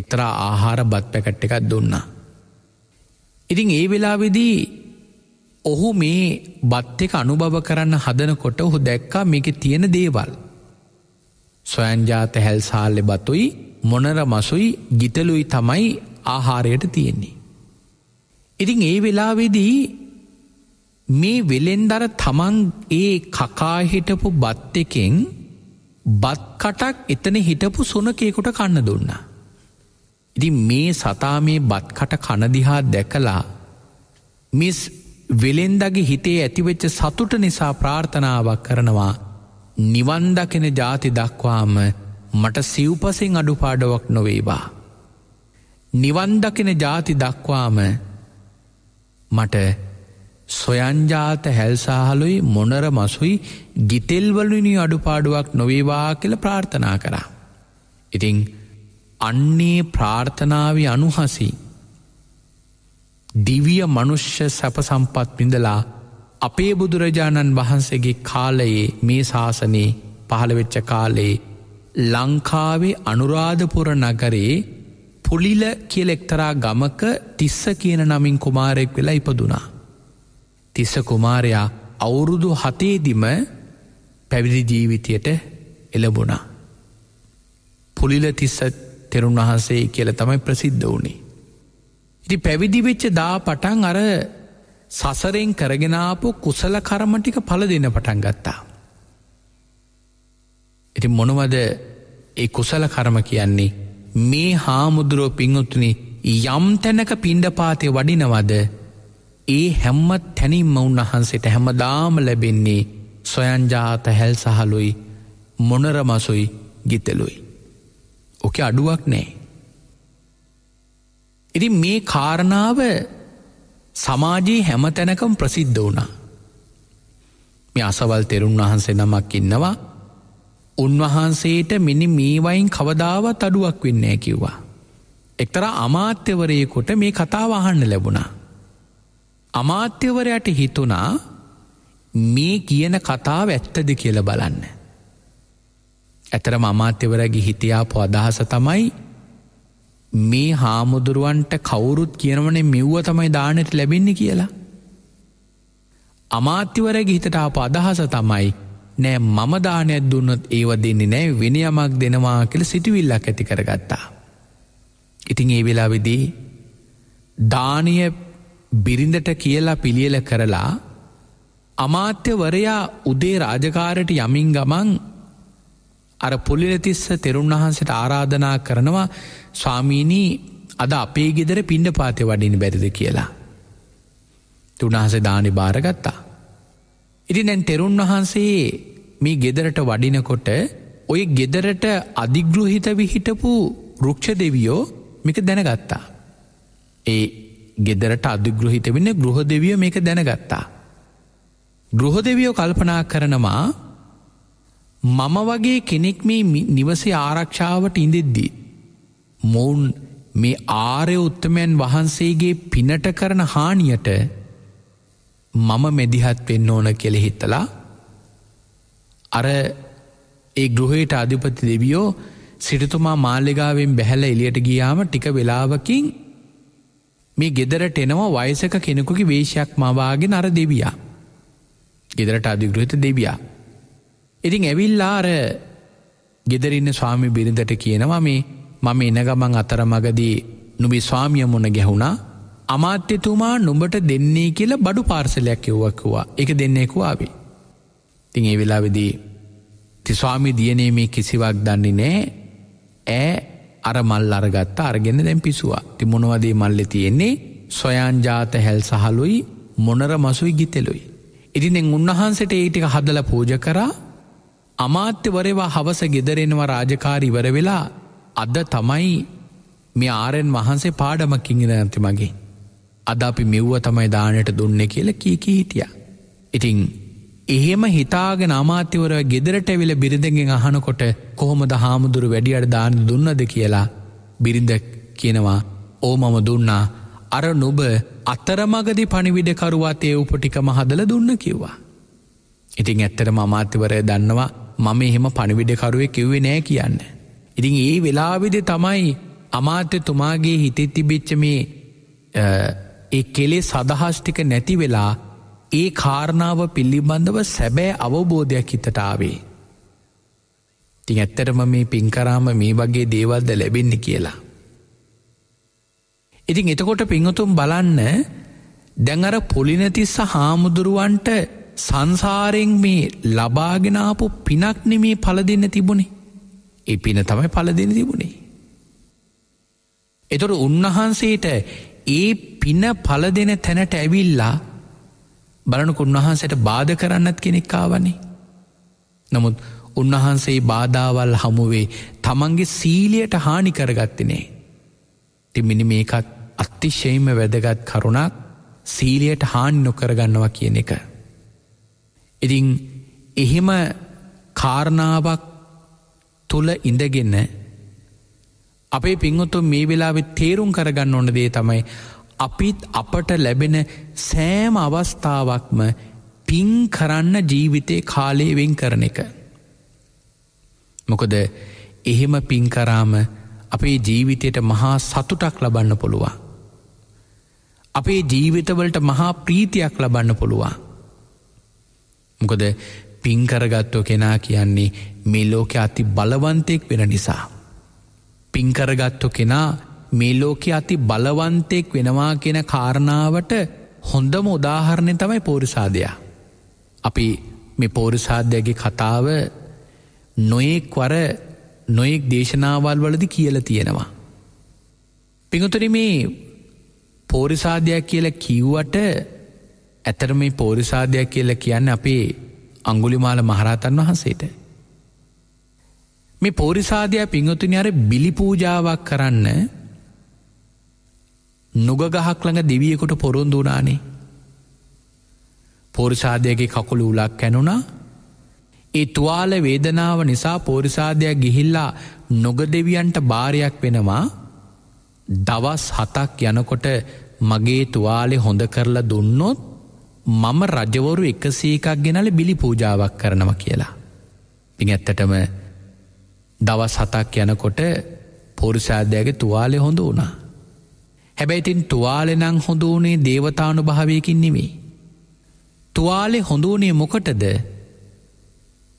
එක්තරා ආහාර බත් පැකට් එකත් දුන්නා. ඉතින් ඒ වෙලාවෙදී ඔහු මේ බත් එක අනුභව කරන්න හදනකොට ඔහු දැක්කා මේක තියෙන දේවල්. ස්වයන්ජාත හැල්සාල්ලෙ බතුයි මොනර මසුයි ගිතලුයි තමයි ආහාරයට තියෙන්නේ. ඉතින් ඒ වෙලාවෙදී මේ වෙලෙන්දර තමන් ඒ කකාහිටපු බත් එකෙන් බත්කටක් එතන හිටපු සුනකයකුට කන්න දුන්නා. ඉති මේ සතා මේ බත්කට කණදිහා දැකලා මිස් වෙලෙන්දගේ හිතේ ඇතිවෙච්ච සතුට නිසා ප්‍රාර්ථනාවක් කරනවා නිවන්දකෙන ජාති දක්වාම මට සිව්පසිෙන් අඩුපාඩුවක් නොවේවා. නිවන්දකෙන ජාති දක්වාම මට සොයංජාත හැල්සාහලුයි මොනර මසුයි ගිතෙල්වලනි අඩුපාඩුවක් නොවේවා කියල ප්‍රාර්ථනා කරා. ඉතිං අන්නේ ප්‍රාර්ථනාව අනුහසි දිවිය මනුෂ්‍ය සැපසම්පත් පිඳලා අපේ බුදුරජාණන් වහන්සේගේ කාලයේ මේ ශාසනයේ පහළවෙච්ච කාලේ ලංකාවේ අනුරාධපුර නගරේ පොලිල කියලෙක්තරා ගමක තිස්ස කියන නමින් කුමාරෙක් වෙලා ඉපදුනා. තිස්ස කුමාරයා අවුරුදු හතේදිම පැවිදි ජීවිතයට එලබුණා. පොලිල තිස්ස තෙරුන් වහන්සේ කියල තමයි ප්‍රසිද්ධ වුණේ. ඉති පැවිදිවෙච්ච දා පටන් අර සසරෙන් කරගෙනාපු කුසල කරමටික පල දෙන පටන් ගත්තා. ඉති මොනවද ඒ කුසල කරම කියන්නේ මේ හාමුදුරුව පිංහුතුනි යම් තැනක පිණ්ඩපාතය වඩිනවද ඒ හැම්ම තැනින්ම උන්වහන්සේට හැමදාම ලැබෙන්නේ සොයන්ජාත හැල් සහලුයි මොනරමසුයි ගිතලුයි. ඕක අඩුවක් නෑ. ඉති මේ කාරණාව සමාජයේ හැම තැනකම් ප්‍රසිද්ධ වුණා. මේ අසවල් තෙරුන් වහන්සේ නමක් ඉන්නවා උන්වහන්සේට මෙනි මේවයින් කවදාවත් අඩුවක් වෙන්නේ කිව්වා. එක්තර අමාත්‍යවරයකොට මේ කතාවහන්න ලැබුණා. අමාත්‍යවරයට හිතුනා මේ කියන කතාව ඇත්තද කියල බලන්න. ඇතරම අමාත්‍යවරගේ හිතයාපු අදහස තමයි මේ හාමුදුරුවන්ට කවුරුත් කියනවනේ මෙව්ව තමයි දානට ලැබෙන්නේ කියලා. අමාත්‍යවරගේ හිතට අප අදහස තමයි නෑ මම දානයක් දුන්නොත් ඒව දෙන්නේ නෑ වෙනයමක් දෙනවා කළ සිටිවිල්ලක් ඇති කරගත්තා. ඉතිං ඒ වෙලා වෙදී දානය බිරිඳට කියලා පිළියල කරලා අමාත්‍යවරයා උදේ රාජකාරට යමින් ගමන් අර පොලිලතිස්ස තෙරුන් වහන්සට ආරාධනා කරනවා ස්වාමීණී අද අපේ ගෙදර පිණ්ඩ පාතය වඩින් බැරිද කියලා. තුනාහස දානෙ භාරගත්තා. ඉරි නැන් තෙරුන් වහන්සේ මේ ගෙදරට වඩිනකොට ඔය ගෙදරට අධිග්‍රහිත විහිටපු රෘක්ෂ දෙවියෝ මේක දැනගත්තා. ඒ ගෙදරට අධිග්‍රහිත වන්න ගෘහ දෙවිය මේක දැනගත්තා. ගෘහ දෙවියෝ කල්පනා කරනවා මම වගේ කෙනෙක් මේ නිවසේ ආරක්ෂාවට ඉඳෙද්දී. මොවුන් මේ ආරය උත්තමයන් වහන්සේගේ පිනට කරන හානියට මම මෙදිහත් වෙන්න ඕන කෙළෙහිත්තලා අර ඒ ගෘහයට අධිපති දෙවියෝ සිටතුමා මාල්ලිගාවෙන් බැහැල එලියට ගියාම ටික වෙලාවකින් මේ ගෙදරට එනවා වයසක කෙනෙකුකි වේශයක් මවාගෙන අර දෙවියා. ගෙදරට අධිගෘහිත දෙවියා. ඉතින් ඇවිල්ලා අර ගෙදරන්න ස්වාමි බිරිඳට කියනවා මේ මම එන ගමන් අතර මගදී නුබි ස්වාමිය මොන ගැහුණා අමාත්‍යතුමා නුඹට දෙන්නේ කියලා බඩු පාර්සලයක් යොවක්කවා එක දෙන්නෙකුවාවේ. තින් ඒ වෙලාවෙදී තිස්වාමි දියනේ මේ කිසිවක් දන්නේ නෑ ඇ අර මල් අරගත්ත අරගෙන දැන් පිසුවා ති මොනවදේ මල්ලෙ තියෙන්නේ සොයන්ජාත හැල් සහලුයි මොනර මසුයි ගිතෙලුයි. ඉතිනෙන් උන්වහන්සට ඒටික හදල පූජ කරා අමාත්‍යවරවා හවස ගෙදරෙනවා රාජකාරිවර වෙලා අද තමයි මේ ආරෙන් වහන්සේ පාඩමක් ඉගෙන ඇති මගේ. අද අපි මෙව්ව තමයි දානයට දුන්න කියල කීකී හිටිය. ඉතිං එහෙම හිතාගෙන අමාත්‍යවර ගෙදරට වෙල බිරිඳගෙන් අහනකොට කොහොමද හාමුදුරු වැඩියට දාන දුන්නද කියලා බිරිඳ කියනවා ඕ මම දුන්නා අර නොබ අතරමගදි පනිවිඩකරුවත් ඒ උපටිකම හදල දුන්න කිව්වා. ඉතිං ඇත්තටම අමාත්‍යවරය දන්නවා මම එහෙම පනිවිඩකරුවේ කිව්වේ නෑ කියන්න. ඉතිං ඒ වෙලාවිද තමයි අමාත්‍ය තුමාගේ හිතෙත්තිබිච්ච මේ ඒ කෙලේ සදහස්ටික නැති වෙලා ඒ කාරණාව පිල්ලිබඳව සැබෑ අවබෝධයක් හිතටාවේ. ති ඇත්තටම මේ පින්කරාම මේ වගේ දේවල්ද ලැබෙන්න කියලා. ඉතින් එතකොට පිංහතුම් බලන්න දැන් අර පොලිනැතිස්ස හාමුදුරුවන්ට සංසාරෙන් මේ ලබාගෙනාපු පිනක්නෙ මේ පල දෙන්න තිබුණේ. එ පින තමයි පල දෙන්න තිබුණේ. එතුොට උන්වහන්සේට ඒ පින පල දෙන තැනට ඇවිල්ලා බලනක උන්වහන්සට බාධ කරන්නත් කෙනෙක්කාවනේ. නමුත් උන්වහන්සේ බාධාවල් හමුවේ තමන්ගේ සීලියට හානි කරගත්තිනේ. තිමිනි මේකත් අත්තිශයම වැදගත් කරුණක් සීලියට හානි නොකරගන්නවා කියන එක. ඉතිං එහෙම කාරණාවක් තුළ ඉඳගෙන අපේ පින්වුතු මේ වෙලාවෙ තේරුම් කරගන්න ඕන දේ තමයි අපිත් අපට ලැබෙන සෑම අවස්ථාවක්ම පින් කරන්න ජීවිතය කාලේවෙන් කරන එක. මොකද එහෙම පින්කරාම අපේ ජීවිතයට මහා සතුටක් ලබන්න පුළුවන්. අපේ ජීවිතවලට මහා ප්‍රීතියක් ලබන්න පුළුවන්. මොකද පින්කරගත්ව කෙනා කියන්නේ මේ ලෝක අති බලවන්තයෙක් වෙන නිසා. පින්කරගත්තු කෙනා මේ ලෝකෙ අති බලවන්තෙක් වෙනවා කියෙන කාරණාවට හොඳම උදාහරණය තමයි පෝරිසාදයා. අපි මේ පෝරිසාධ්‍යයගේ කතාව නොයෙක් වර නොයෙක් දේශනාවල් වලදි කියල තියෙනවා. පිඟතුර මේ පෝරිසාධයක් කියල කිව්වට ඇතර මේ පෝරිසාධයක් කියල කියන්න අපේ අංගුලිමාල මහරහතන් වහන්සේට. මේ පෝරිසාධයක් පිංහතුනි අර බිලිපූජාවක් කරන්න නුගගහක් ළඟ දෙවියකොට පොරොන්දුනානේ. පෝරිසාදයගේ කකුළු උලක් කැනුණා ඒ තුවාල වේදනාව නිසා පෝරිසාදයක් ගිහිල්ලා නොග දෙවියන්ට භාරයක් වෙනවා දවස් හතක් යනකොට මගේ තුවාලෙ හොඳ කරලා දුන්නොත් මම රජවරු එකසේ එකක් ගෙනල බිලි පූජාවක් කරනව කියලා. පිඟැත්තටම දවස් හතක් යනකොට පෝරිසාදයගේ තුවාලෙ හොඳ වුණා. හැබැයිතින් තුවාලෙනං හොඳුවනේ දේවතානු භාවයකින් නෙමේ. තුවාලෙ හොඳුවනේ මොකටද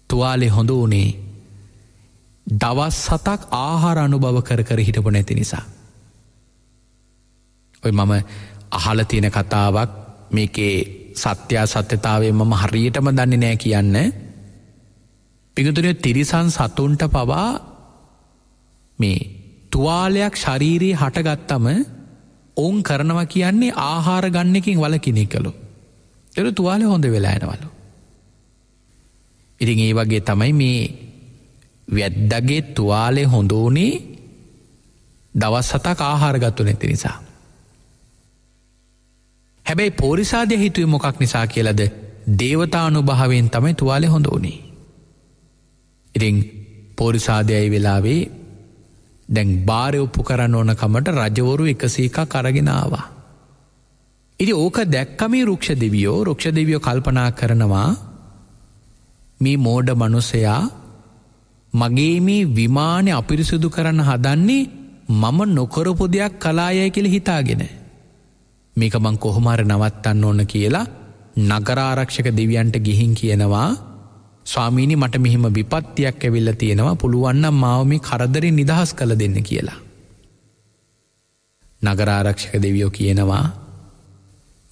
තුවාලෙ හොඳුවනේ දවස් සතක් ආහාර අනුභව කර කර හිටපු නැති නිසා. ඔය මම අහල තියෙන කතාවක් මේකේ සත්‍යයා සත්‍යතාවේ මම හරියටම දන්නේ නෑ කියන්න පිගතුනය තිරිසන් සතුන්ට පවා මේ තුවාලයක් ශරීරයේ හටගත්තම ඔවුන් කරනවා කියන්නේ ආහාර ගන්නකින් වල කෙනෙක් කළු. එර තුවාල හොඳ වෙලායනවලු. ඉරිං ඒ වගේ තමයි මේ වැද්දගේ තුවාලේ හොඳෝනේ දවස් සතක් ආහාරගත්තු නැති නිසා. හැබැයි පෝරිසාදය හිතුව මොකක් නිසා කියලද දේවතානු භාවෙන් තමයි තුවාලෙ හොඳ ඕනේ. ඉරිං පෝරිසාදයයි වෙලාවේ දැන් භාරය ඔප්පු කරන්න ඕනකමට රජවරු එකසේක කරගෙනවා. ඉරි ඕක දැක්කමේ රක්ෂ දෙවියෝ රක්ෂ දෙවියෝ කල්පනා කරනවා මේ මෝඩ මනුසයා මගේ මේ විමානය අපිරිසුදු කරන්න හදන්නේ මම නොකරපු දෙයක් කලායය කෙළ හිතාගෙන. මේක මං කොහොමර නවත්තන්න ඕන කියලා නගරාරක්ෂක දෙවියන්ට ගිහින් කියනවා ස්වාමීනි මට මෙහිම විපත්තියක් ඇවිල්ල තියෙනවා පුළුවන්නම් මාව මේ කරදරෙ නිදහස් කළ දෙන්න කියලා. නගරාරක්ෂක දෙවියෝ කියනවා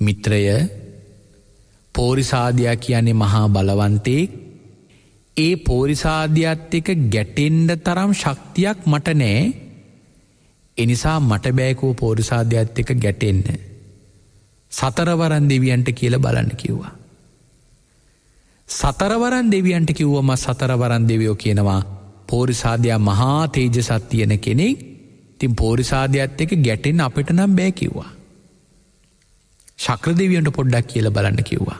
මිත්‍රය පෝරිසාධයක් කියන්නේ මහා බලවන්තේක් ඒ පෝරිසාධ්‍යත් එක ගැටෙන්ඩ තරම් ශක්තියක් මට නෑ එනිසා මට බෑකෝ පෝරිසාධ්‍යත් එක ගැටෙන්න සතරවරන් දෙවියන්ට කියල බලන්න කිව්වා. සතරවරන් දෙවියන්ට කිව්වම සතරවරන් දෙවියෝ කියනවා පෝරිසාධයා මහා තේජසත් තියෙන කෙනෙක් තින් පෝරිසාධයක්ත් එක ගැටෙන් අපිට නම් බෑ කිව්වා. ශක්‍ර දෙවියන්ට පොඩ්ඩක් කියල බලන්න කිව්වා.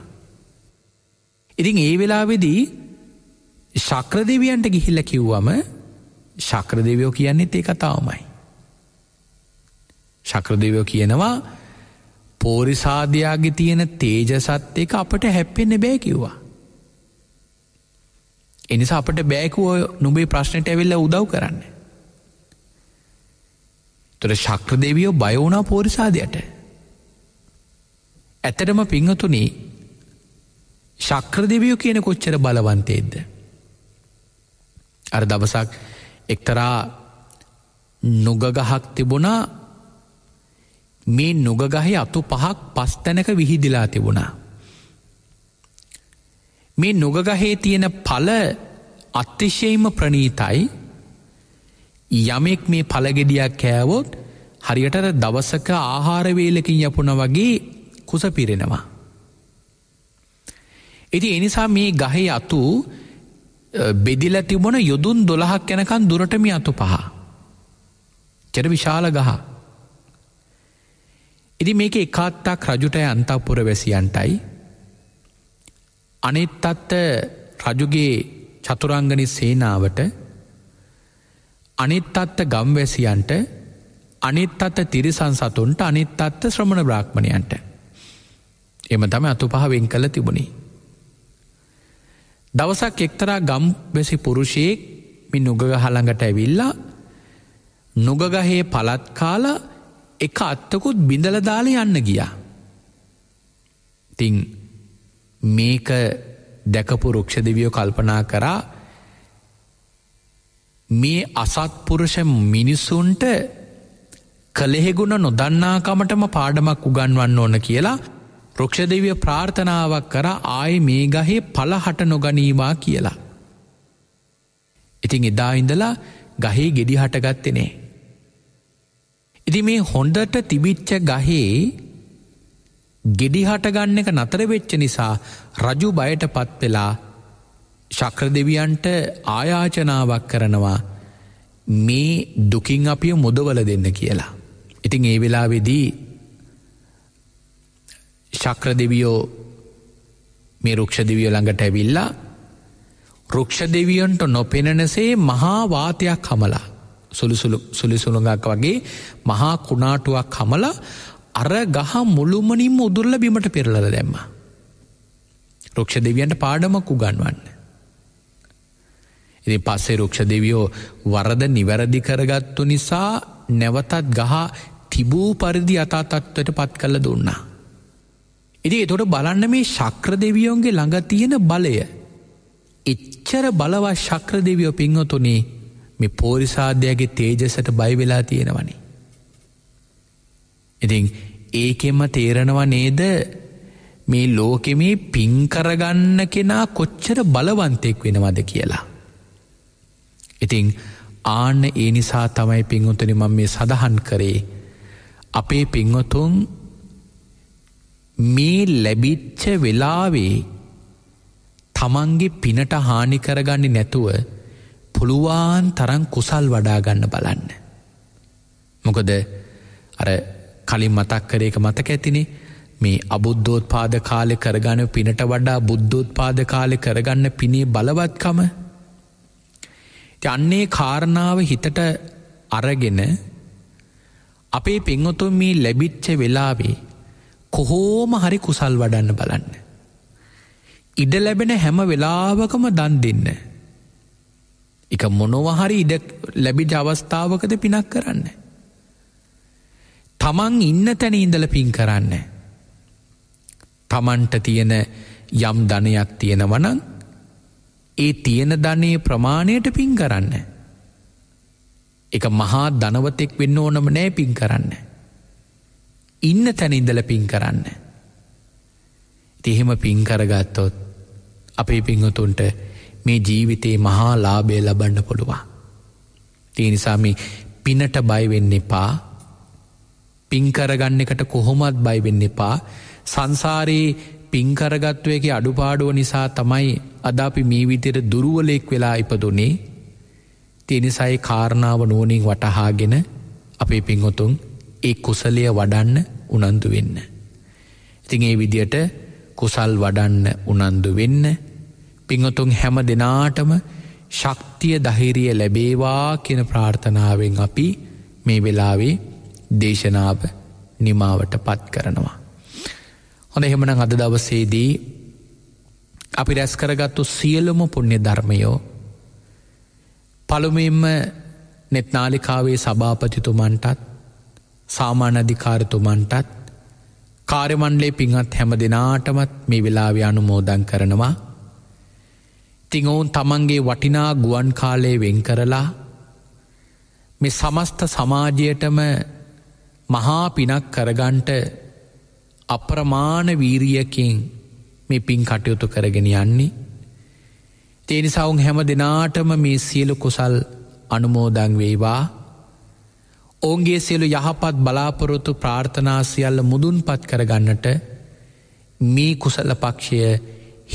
ඉතින් ඒ වෙලාවෙදී ශක්‍ර දෙවියන්ට ගිහිල්ල කිව්වම ශක්‍ර දෙවියෝ කියන්නෙත් ඒ කතාවමයි. ශක්‍ර දෙවියෝ කියනවා පෝරිසාධයාගේ තියෙන තේජසත් එක අපට හැප්පෙන්න බෑ කිව්වා. එනිසා අපට බෑකුව නොබේ ප්‍රශ්නයට ඇවෙල්ල උදව් කරන්න. තොර ශක්‍ර දෙවියෝ බයවුනා පෝරිසාධයට. ඇතටම පිංහතුනේ ශක්‍ර දෙවියෝ කියන කොච්චර බලවන්තේද. අර දවසක් එක්තරා නොගගහක් තිබුණා මේ නොගගහි අතු පහක් පස් තැනක විහිදිලා තිබුණා. මේ නොගගහේ තියෙන පල අත්‍යශයම ප්‍රනීතයි යමෙක් මේ පළගෙඩියක් කෑවොත් හරියට දවසක ආහාරවේලකින් යපුන වගේ කුස පිරෙනවා. එති එනිසා මේ ගහේ අතු බෙදිල තිබොන යොදුන් දොළහක් යැනකන් දුරටමි අතු පහ. චර විශාල ගහ. ඉදි මේක එකාත්තක් රජුට අන්තපුර වැසියන්ටයි අනෙත් අත්ත රජුගේ චතුරංගනි සේනාවට අනිත් අත්ත ගම්වැසියන්ට අනිත් අත්ත තිරිසන් සතුන්ට අනිත් අත්ත ශ්‍රමණ බ්‍රාක්්මණයන්ට. එම තම අතු පහවෙන් කළ තිබුණි. දවසක් එක්තරා ගම් වැසි පුරුෂයෙක් මි නුගග හළඟට ඇවිල්ලා නොගගහේ පලත් කාල එක අත්තකුත් බිඳලදාල යන්න ගියා. තිං මේක දැකපු රුක්ෂ දෙවියෝ කල්පනා කරා මේ අසත්පුරුෂ මිනිස්සුන්ට කළෙහෙගුණ නොදන්නාකමටම පාඩමක් උගන්වන්න ඕන කියලා රොක්ෂදවිය ප්‍රාර්ථනාවක් කර ආය මේ ගහේ පලහට නොගනීවා කියලා. ඉතිං එදා ඉඳලා ගහේ ගෙඩි හටගත්තෙනේ. ඉදි මේ හොඳට තිබිච්ච ගහේ ගෙඩි හටගන්න එක නතර වෙච්ච නිසා රජු බයට පත්වෙලා ශක්‍ර දෙවියන්ට ආයාචනාවක් කරනවා මේ දුකින් අපිය මුදවල දෙන්න කියලා. ඉතිං ඒ වෙලා වෙදී ශක්‍ර දෙවියෝ මේ රුක්ෂ දෙවියෝ ළඟට ඇවිල්ලා රුක්ෂ දෙවියන්ට නොපෙනනසේ මහා වාතයක් හමලා සුළුසුළුඟක් වගේ මහා කුණාටුවක් හමලා අර ගහ මුළුමනින් උදුරල බිමට පෙරලද දැම්ම. රක්ෂ දෙවියන්ට පාඩමක් උගන්වන්න. එති පස්සේ රක්ෂ දෙවියෝ වරද නිවැරදි කරගත්තු නිසා නැවතත් ගහ තිබූ පරිදි අතාතත්වට පත් කල දුන්නා. ඉති එතොට බලන්න මේ ශක්‍ර දෙවියෝන්ගේ ළඟ තියෙන බලය. එච්චර බලවා ශක්‍ර දෙවියෝ පින්හොතුනේ මේ පෝරිසාධ්‍යයාගේ තේජසට බයිවෙලා තියෙනවනි. ඉතින් ඒකෙම තේරෙනවා නේද මේ ලෝකෙමේ පින්කරගන්න කෙනා කොච්චර බලවන්තෙක් වෙනවද කියලා. ඉතිං ආන්න ඒ නිසා තමයි පින්වතුනි මම මේ සඳහන් කරේ අපේ පින්වතුන් මේ ලැබිච්ච වෙලාවේ තමන්ගේ පිනට හානි කරගන්න නැතුව පුළුවන් තරන් කුසල් වඩාගන්න බලන්න. මොකද අර කලින් මතක් කරේක මතක ඇතිනේ මේ අබුද්ධෝත් පාද කාලෙ කරගන පිනට වඩා බුද්ධෝත් පාද කාලෙ කරගන්න පිනේ බලවත්කම අන්නේ කාරණාව හිතට අරගෙන අපේ පෙන්වතු මේ ලැබිච්ච වෙලාවේ කොහෝම හරි කුසල් වඩන්න බලන්න. ඉඩ ලැබෙන හැම වෙලාවකම දන් දෙන්න. එක මොනොවහරි ඉඩ ලැබිජ අවස්ථාවකද පිනක් කරන්න. තමන් ඉන්න තැන ඉඳල පින් කරන්න. තමන්ට තියෙන යම් ධනයක් තියෙනවනං ඒ තියෙන ධනයේ ප්‍රමාණයට පින් කරන්න. එක මහා ධනවතෙක් වෙන්න ඕනම නෑ පින් කරන්න. ඉන්න තැන ඉඳල පින් කරන්න. තිහෙම පින් කරගත්තොත් අපේ පිංහතුන්ට මේ ජීවිතයේ මහා ලාබය ලබන්න පුළුවන්. තිනිසාම පිනට බයිවෙන්න එපා පින්කරගන්න එකට කොහොමත් බයිවෙන්න එපා සංසාරයේ පින්කරගත්වයක අඩුපාඩුව නිසා තමයි අද අපි මේ විතර දුරුවලෙක් වෙලා ඉපදුනේ තිනිසයි කාරණාව නුවනින් වටහාගෙන අපේ පින්හොතුන් ඒ කුසලය වඩන්න උනන්දු වෙන්න. ඉතින් ඒ විදියට කුසල් වඩන්න උනන්දු වෙන්න පිංහතුන් හැම දෙනාටම ශක්තිය දහිරිය ලැබේවා කියෙන ප්‍රාර්ථනාවෙන් අපි මේ වෙලාවේ දේශනාව නිමාවට පත් කරනවා. හොඳ එහෙමන අද දවසේදී අපි රැස් කරගත්තු සියලුම පුුණ්‍ය ධර්මයෝ පළුමෙන්ම නෙත්නාලිකාවේ සභාපතිතුමන්ටත් සාමානධිකාරතුමන්ටත් කාරමණ්ලේ පින්හත් හැම දෙනාටමත් මේ වෙලාව්‍යානු මෝදන් කරනවා තිංඔවුන් තමන්ගේ වටිනා ගුවන් කාලේ වෙන් කරලා මේ සමස්ත සමාජයටම මහා පිනක් කරගන්ට අප්‍රමාණ වීරියකින් මේ පින් කටයුතු කරගෙන යන්නේ. තේනි සවුන් හැම දෙනාටම මේ සියලු කුසල් අනුමෝදං වේවා. ඔවුන්ගේ සියලු යහපත් බලාපොරොතු ප්‍රාර්ථනාසියල්ල මුදුන් පත් කරගන්නට මේ කුසල්ල පක්ෂය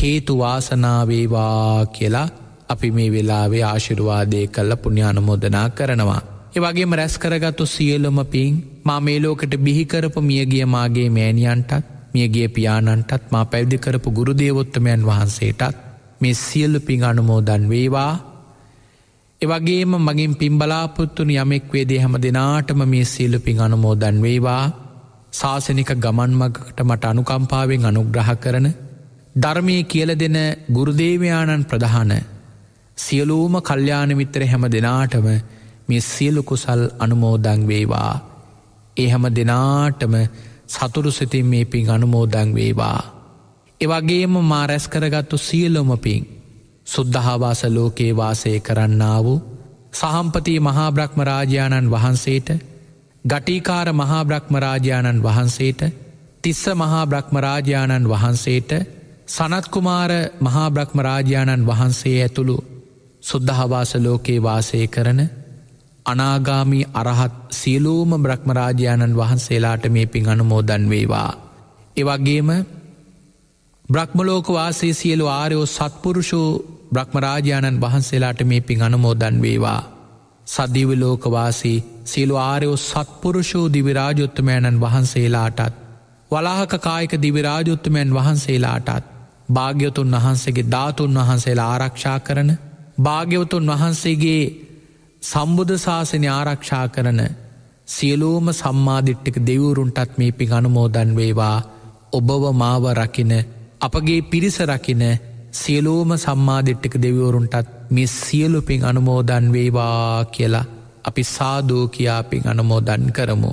හේතුවාසනාවේවා කියලා අපි මේ වෙලාවේ ආශිරුවාදය කල්ල පුුණ්‍යානමෝදනා කරනවා. එවගේම රැස් කරගත්තු සියලොම පින් මා මේලෝකට බිහිකරපු මියගිය මාගේ මෑණියන්ටත් මියගේ පියාණන්ටත් මා පැවිදි කරපු ගුරුදේවොත්තමයන් වහන්සේටත් මේ සියල්ලු පින් අනුමෝදන් වේවා එවගේම මගින් පිම්බලාපුත්තුන යමෙක්වේ දේ හැම දෙනාටම මේ සියලු පින් අනුමෝදන් වේවා ශාසනික ගමන් මගට මට අනුකම්පාවෙන් අනුග්‍රහ කරන ධර්මය කියල දෙන ගුරුදේවයාණන් ප්‍රධාන සියලූම කල්්‍යානමිත්‍ර හැම දෙනාටම මේ සියලු කුසල් අනුමෝදං වේවා. ඒ හැම දෙනාටම සතුරු සිතින් මේ පින් අනුමෝදං වේවා. එවගේම මා රැස් කරගත්තු සියලොම පින් සුද්ධහාවාස ලෝකේ වාසය කරන්නා වූ සහම්පති මහා බ්‍රහ්මරාජාණන් වහන්සේට ගටිකාර මහා බ්‍රහ්මරාජාණන් වහන්සේට තිස්ස මහා බ්‍රහ්මරාජාණන් වහන්සේට සනත්කුමාර මහා බ්‍රහ්මරාජාණන් වහන්සේ ඇතුළු සුද්ධහවාස ලෝකේ වාසය කරන අනාගාමී අරහත් සියලූම බ්‍රහ්මරාජාණන් වහන්සේලාට මේ පින් අනුමෝදන් වේවා. එවගේම බ්‍රහ්මලෝකවාසේ සියලු ආරයෝ සත්පුරුෂෝ බ්‍රහ්මරාජාණන් වහන්සේලාට මේ පින් අනුමෝදන් වේවා. සදිවලෝකවාසී සියලු ආරයෝ සත්පුරුෂෝ දිවිරාජුත්තමයණන් වහන්සේලාටත්. වලාහක කායික දිවිරාජුත්තමයන් වහන්සේලාටත් භාග්‍යතුන් වහන්සේගේ ධාතුන් වහන්සේලා ආරක්ෂා කරන භාග්‍යවතුන් වහන්සේගේ සම්බුධ ශාසනය ආරක්ෂා කරන සියලූම සම්මාධිට්ටික දෙවුරුන්ටත් මේ පින් අනුමෝදන් වේවා ඔබව මාව රකින අපගේ පිරිස රකින සියලූම සම්මාධිට්ටික දෙවරුන්ටත් මේ සියලු පින් අනුමෝදන් වේවා කියලා අපි සාදෝ කියාපින් අනුමෝදන් කරමු.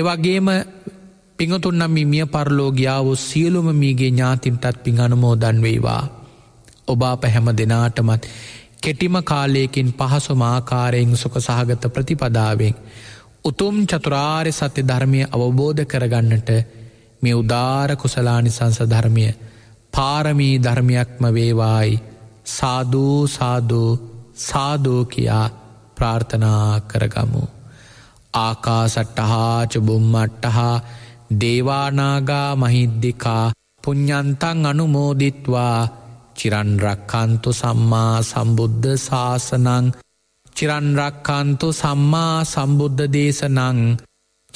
එවගේම පිඟතුන්නම්මි මිය පරලෝගයාාවෝ සියලුම මීගේ ඥාතින්ටත් පින් අනුමෝදන් වේවා. ඔබා පැහැම දෙනාටමත් කෙටිම කාලයකින් පහසුම ආකාරයෙන් සුක සහගත ප්‍රතිපදාවෙන් උතුම් චතුරාර් සත්‍ය ධර්මය අවබෝධ කරගන්නට මේ උදාර කුසලානි සංසධර්මය පාරමී ධර්මයක්ම වේවායි සාධූ සාධූ සාධෝ කියා ප්‍රාර්ථනා කරගමු. ආකාසට්ටහාච බුම්මට්ටහා දේවානාගා මහිද්දිකා පුඤ්ඥන්තන් අනුමෝදිත්වා චිරන්රක්කන්තු සම්මා සම්බුද්ධ ශාසනං චිරන්රක්කන්තු සම්මා සම්බුද්ධ දේශනං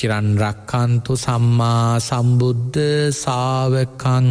චිරන්රක්කන්තු සම්මා සම්බුද්ධ සාාවකං